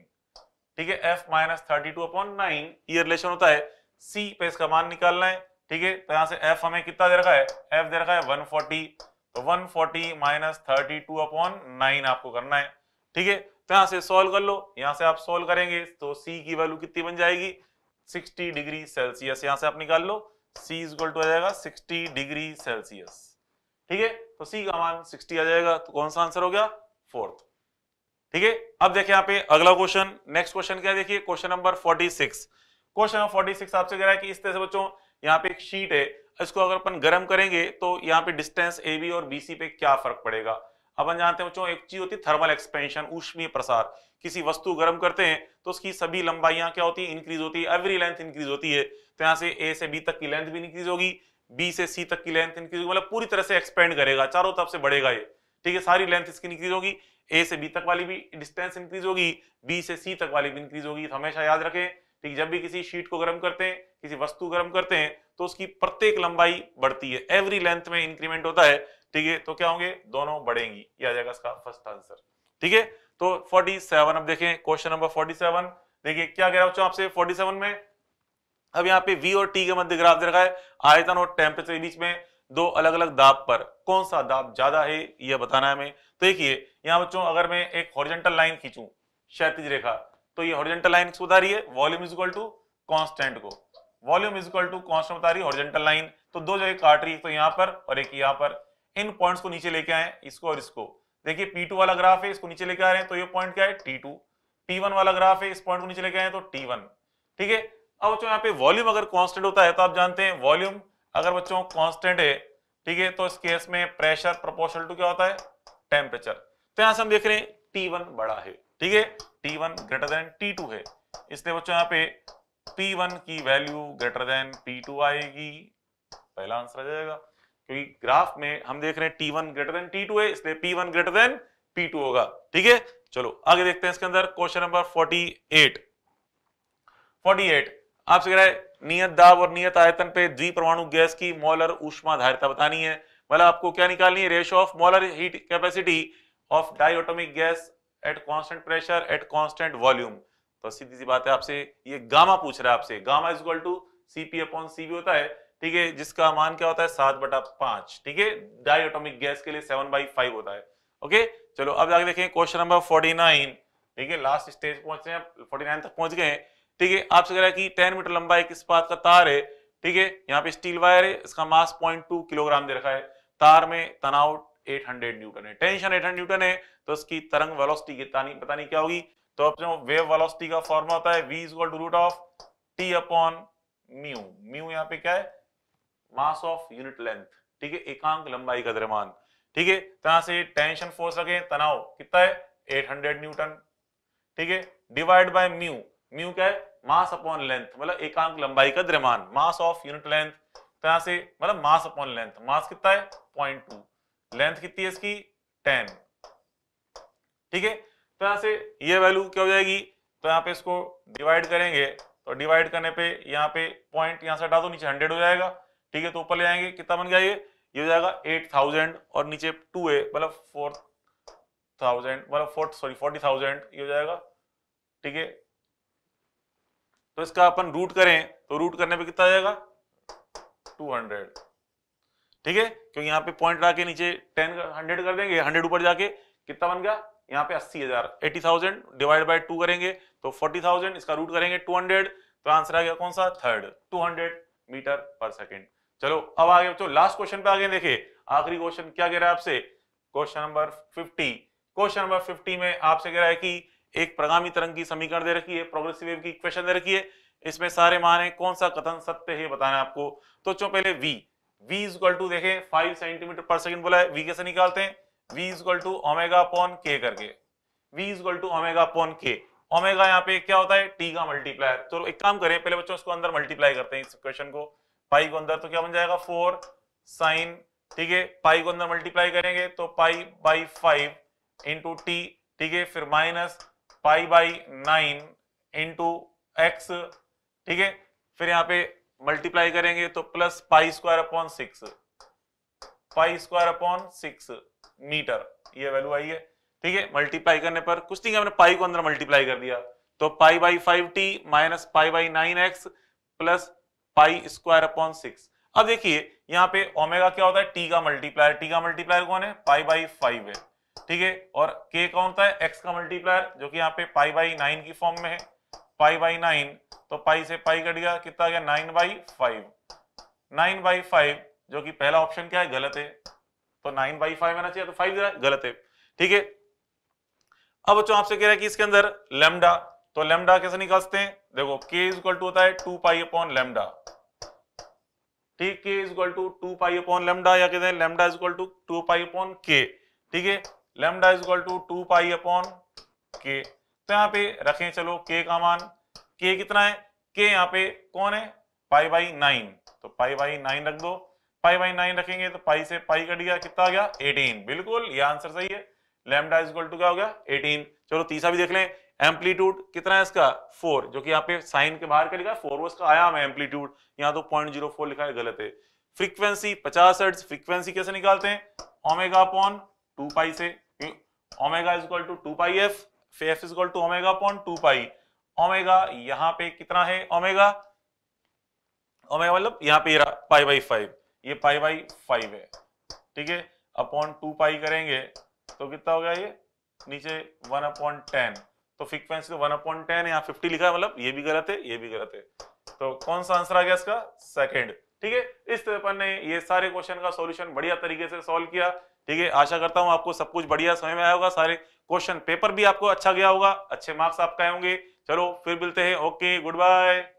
ठीक है F minus thirty two upon nine ये रिलेशन होता है सी पे इसका मान निकालना है ठीक है तो यहां से एफ हमें कितना दे रखा है एफ दे रखा है 140 तो 140 forty minus thirty two upon nine आपको करना है ठीक है तो यहां से सोल्व कर लो यहाँ से आप सोल्व करेंगे तो सी की वैल्यू कितनी बन जाएगी सिक्सटी डिग्री सेल्सियस यहाँ से आप निकाल लो सी इज इक्वल टू आ जाएगा सिक्सटी डिग्री सेल्सियस ठीक है तो सी का मान 60 आ जाएगा तो कौन सा आंसर हो गया फोर्थ ठीक है अब देखिए यहाँ पे अगला क्वेश्चन नेक्स्ट क्वेश्चन क्या देखिए question number 46 question number forty six आपसे कह रहा है कि इस तरह से बच्चों यहाँ पे एक शीट है इसको अगर अपन गर्म करेंगे तो यहाँ पे डिस्टेंस ए बी और बी सी पे क्या फर्क पड़ेगा अपन जानते हैं बच्चों एक चीज होती है थर्मल एक्सपेंशन उष्मीय प्रसार किसी वस्तु गर्म करते हैं तो उसकी सभी लंबाइयां क्या होती है इंक्रीज होती है एवरी लेंथ इंक्रीज होती है तो यहाँ से ए से बी तक की लेंथ भी इंक्रीज होगी बी से सी तक की लेंथ इंक्रीज होगी मतलब पूरी तरह से एक्सपेंड करेगा चारों तरफ से बढ़ेगा ये ठीक है सारी लेंथ इसकी इंक्रीज होगी ए से बी तक वाली भी डिस्टेंस इंक्रीज होगी बी से सी तक वाली भी इंक्रीज होगी हमेशा याद रखें ठीक जब भी किसी शीट को गर्म करते हैं किसी वस्तु गर्म करते हैं तो उसकी प्रत्येक लंबाई बढ़ती है एवरी लेंथ में इंक्रीमेंट होता है ठीक है तो क्या होंगे दोनों बढ़ेंगी ये आ जाएगा इसका फर्स्ट आंसर ठीक है तो 47 अब देखें क्वेश्चन नंबर 47 देखिए क्या कह रहा हूं आपसे 47 में अब यहाँ पे वी और टी के मध्य ग्राफ दे रखा है आयतन और टेम्परेचर के बीच में दो अलग अलग दाब पर कौन सा दाब ज्यादा है यह बताना है हमें तो देखिए यहाँ बच्चों अगर मैं एक हॉरिजेंटल लाइन खींचू क्षैतिज रेखा तो ये हॉरिजेंटल लाइन किसको बता रही है volume is equal to constant को volume is equal to constant बता रही है हॉरिजेंटल लाइन तो दो जगह काट रही है तो यहाँ पर और एक यहाँ पर इन पॉइंट्स को नीचे लेके आए इसको और इसको देखिए P2 वाला ग्राफ है इसको नीचे लेके आ रहे हैं तो ये पॉइंट क्या है टी T1 वाला ग्राफ है इस पॉइंट को नीचे लेके आए तो T1 ठीक है अब बच्चों यहाँ पे वॉल्यूम अगर कॉन्स्टेंट होता है तो आप जानते हैं वॉल्यूम अगर बच्चों कॉन्स्टेंट है ठीक है तो इस केस में प्रेशर प्रोपोर्शनल टू क्या होता है टेम्परेचर तो यहां से हम देख रहे हैं T1 बड़ा है ठीक है T one greater than T two है इसलिए बच्चों यहाँ पे पी वन की value greater than P two आएगी पहला आंसर आ जाएगा क्योंकि ग्राफ में हम देख रहे हैं T one greater than T two है इसलिए P one greater than P two होगा ठीक है चलो आगे देखते हैं इसके अंदर question number forty eight forty eight आपसे कह रहा है नियत दाब और नियत आयतन पे द्वि परमाणु गैस की मोलर ऊष्मा धारिता बतानी है मतलब आपको क्या निकालनी है ratio of molar heat capacity of diatomic gas at constant pressure at constant volume तो सीधी सी बात है आपसे ये गामा पूछ रहा है आपसे gamma is equal to CP upon CV होता है ठीक है जिसका मान क्या होता है सात बटा पांच ठीक है डाइटोमिक गैस के लिए सेवन बाई फाइव होता है ओके चलो अब आगे देखें क्वेश्चन नंबर फोर्टी नाइन ठीक है लास्ट स्टेज पहुंच रहे हैं फोर्टी नाइन तक पहुंच गए ठीक है आपसे कह रहा है कि टेन मीटर लंबा एक इस्पात का तार है ठीक है यहाँ पे स्टील वायर है इसका मास पॉइंट टू किलोग्राम दे रखा है तार में तनाव 800 न्यूटन है टेंशन 800 न्यूटन है तो इसकी तरंग वेलोसिटी कितनी पता नहीं क्या होगी तो अपने वेव वेलोसिटी का फॉर्मूला होता है v is equal to root of t upon mu mu यहां पे क्या है मास ऑफ यूनिट लेंथ ठीक है एकांक लंबाई का द्रव्यमान ठीक है तरह तो से टेंशन फोर्स लगे तनाव कितना है 800 न्यूटन ठीक है डिवाइड बाय म्यू म्यू क्या है मास अपॉन लेंथ मतलब एकांक लंबाई का द्रव्यमान मास ऑफ यूनिट लेंथ तरह से मतलब मास अपॉन लेंथ मास कितना है 0.2 लेंथ कितनी है इसकी 10 ठीक है तो यहाँ से ये वैल्यू क्या हो जाएगी तो यहाँ पे इसको डिवाइड करेंगे तो डिवाइड करने पे यहाँ पे पॉइंट यहाँ से हटा दो नीचे हंड्रेड हो जाएगा ठीक है तो ऊपर ले आएंगे कितना बन गया ये ये हो जाएगा एट थाउजेंड और नीचे टू ए मतलब फोर थाउजेंड मतलब फोर्थ सॉरी फोर्टी थाउजेंड ये हो जाएगा ठीक है तो इसका अपन रूट करें तो रूट करने पे कितना आ जाएगा टू हंड्रेड ठीक है क्योंकि यहाँ पे पॉइंट ला के नीचे टेन हंड्रेड कर देंगे हंड्रेड ऊपर जाके कितना बन गया यहाँ पे अस्सी हजार eighty thousand divide by two करेंगे तो फोर्टी थाउजेंड इसका रूट करेंगे टू हंड्रेड तो आंसर आ गया कौन सा थर्ड टू हंड्रेड मीटर पर सेकेंड चलो अब आगे बच्चों लास्ट क्वेश्चन पे आगे देखे आखिरी क्वेश्चन क्या कह रहा है आपसे question number fifty question number fifty में आपसे कह रहा है कि एक प्रगामी तरंग की समीकरण दे रखी है प्रोग्रेसिव वेव की इक्वेशन दे रखी है इसमें सारे मान है कौन सा कथन सत्य है बताना है आपको तो चो पहले v v इजल टू देखें 5 सेंटीमीटर पर सेकंड बोला है v कैसे निकालते हैं v is equal to omega upon k करके v is equal to omega upon k omega यहां पे क्या होता है t का मल्टीप्लायर चलो तो एक काम करें पहले बच्चों इसको अंदर मल्टीप्लाई करते हैं इस इक्वेशन को पाई को अंदर तो क्या बन जाएगा 4 sin ठीक है पाई को अंदर मल्टीप्लाई करेंगे तो पाई बाय 5 इनटू t ठीक है फिर minus pi by 9 into x ठीक है फिर यहां पे मल्टीप्लाई करेंगे तो plus pi square upon 6 five square upon six meter ये वैल्यू आई है ठीक है मल्टीप्लाई करने पर कुछ नहीं हमने पाई को अंदर मल्टीप्लाई कर दिया तो pi by five T minus pi by nine X plus pi square upon six अब देखिए यहाँ पे ओमेगा क्या होता है टी का मल्टीप्लायर टी का मल्टीप्लायर कौन है पाई बाई फाइव है ठीक है और के कौन होता है एक्स का मल्टीप्लायर जो कि यहाँ पे पाई बाई नाइन की फॉर्म में है पाई बाई नाइन तो पाई से पाई कट गया कितना गया nine by five nine by five जो कि पहला ऑप्शन क्या है गलत है तो नाइन बाई फाइव आना चाहिए तो फाइव जरा गलत है ठीक है अब बच्चों आपसे कह रहा है कि इसके अंदर लेमडा तो लेमडा कैसे निकाल सकते हैं देखो के इज इक्वल टू होता है टू पाई अपॉन लेमडा ठीक k is equal to two pi upon lambda या कहते हैं lambda is equal to two pi upon k ठीक है lambda is equal to two pi upon के तो यहां पे रखें चलो के का मान के कितना है के यहां पे कौन है पाई बाई नाइन तो पाई बाई नाइन रख दो पाई बाई नाइन रखेंगे तो पाई से पाई कट गया कितना गया एटीन बिल्कुल ये आंसर सही है लेमडा इज टू क्या हो गया एटीन चलो तीसरा भी देख लें एम्पलीट्यूड कितना है इसका फोर जो कि यहाँ पे साइन के बाहर का लिखा है फोर वो इसका आयाम है एम्पलीट्यूड यहाँ तो पॉइंट जीरो फोर लिखा है गलत है फ्रीक्वेंसी पचास हर्ट्स फ्रीक्वेंसी कैसे निकालते हैं ओमेगा अपॉन टू पाई से omega is equal to two pi F F is equal to omega upon two pi omega यहाँ पे कितना है ओमेगा ओमेगा मतलब यहाँ पे पाई बाई फाइव ये पाई बाई फाइव है ठीक है अपॉन टू पाई करेंगे तो कितना हो गया ये नीचे वन अपॉन टेन तो फ्रीक्वेंसी तो वन अपॉन टेन यहाँ फिफ्टी लिखा है मतलब ये भी गलत है ये भी गलत है तो कौन सा आंसर आ गया इसका सेकेंड ठीक है इस तरह पेपर ने ये सारे क्वेश्चन का सॉल्यूशन बढ़िया तरीके से सॉल्व किया ठीक है आशा करता हूं आपको सब कुछ बढ़िया समय में आया होगा सारे क्वेश्चन पेपर भी आपको अच्छा गया होगा अच्छे मार्क्स आपका आएंगे चलो फिर मिलते हैं ओके गुड बाय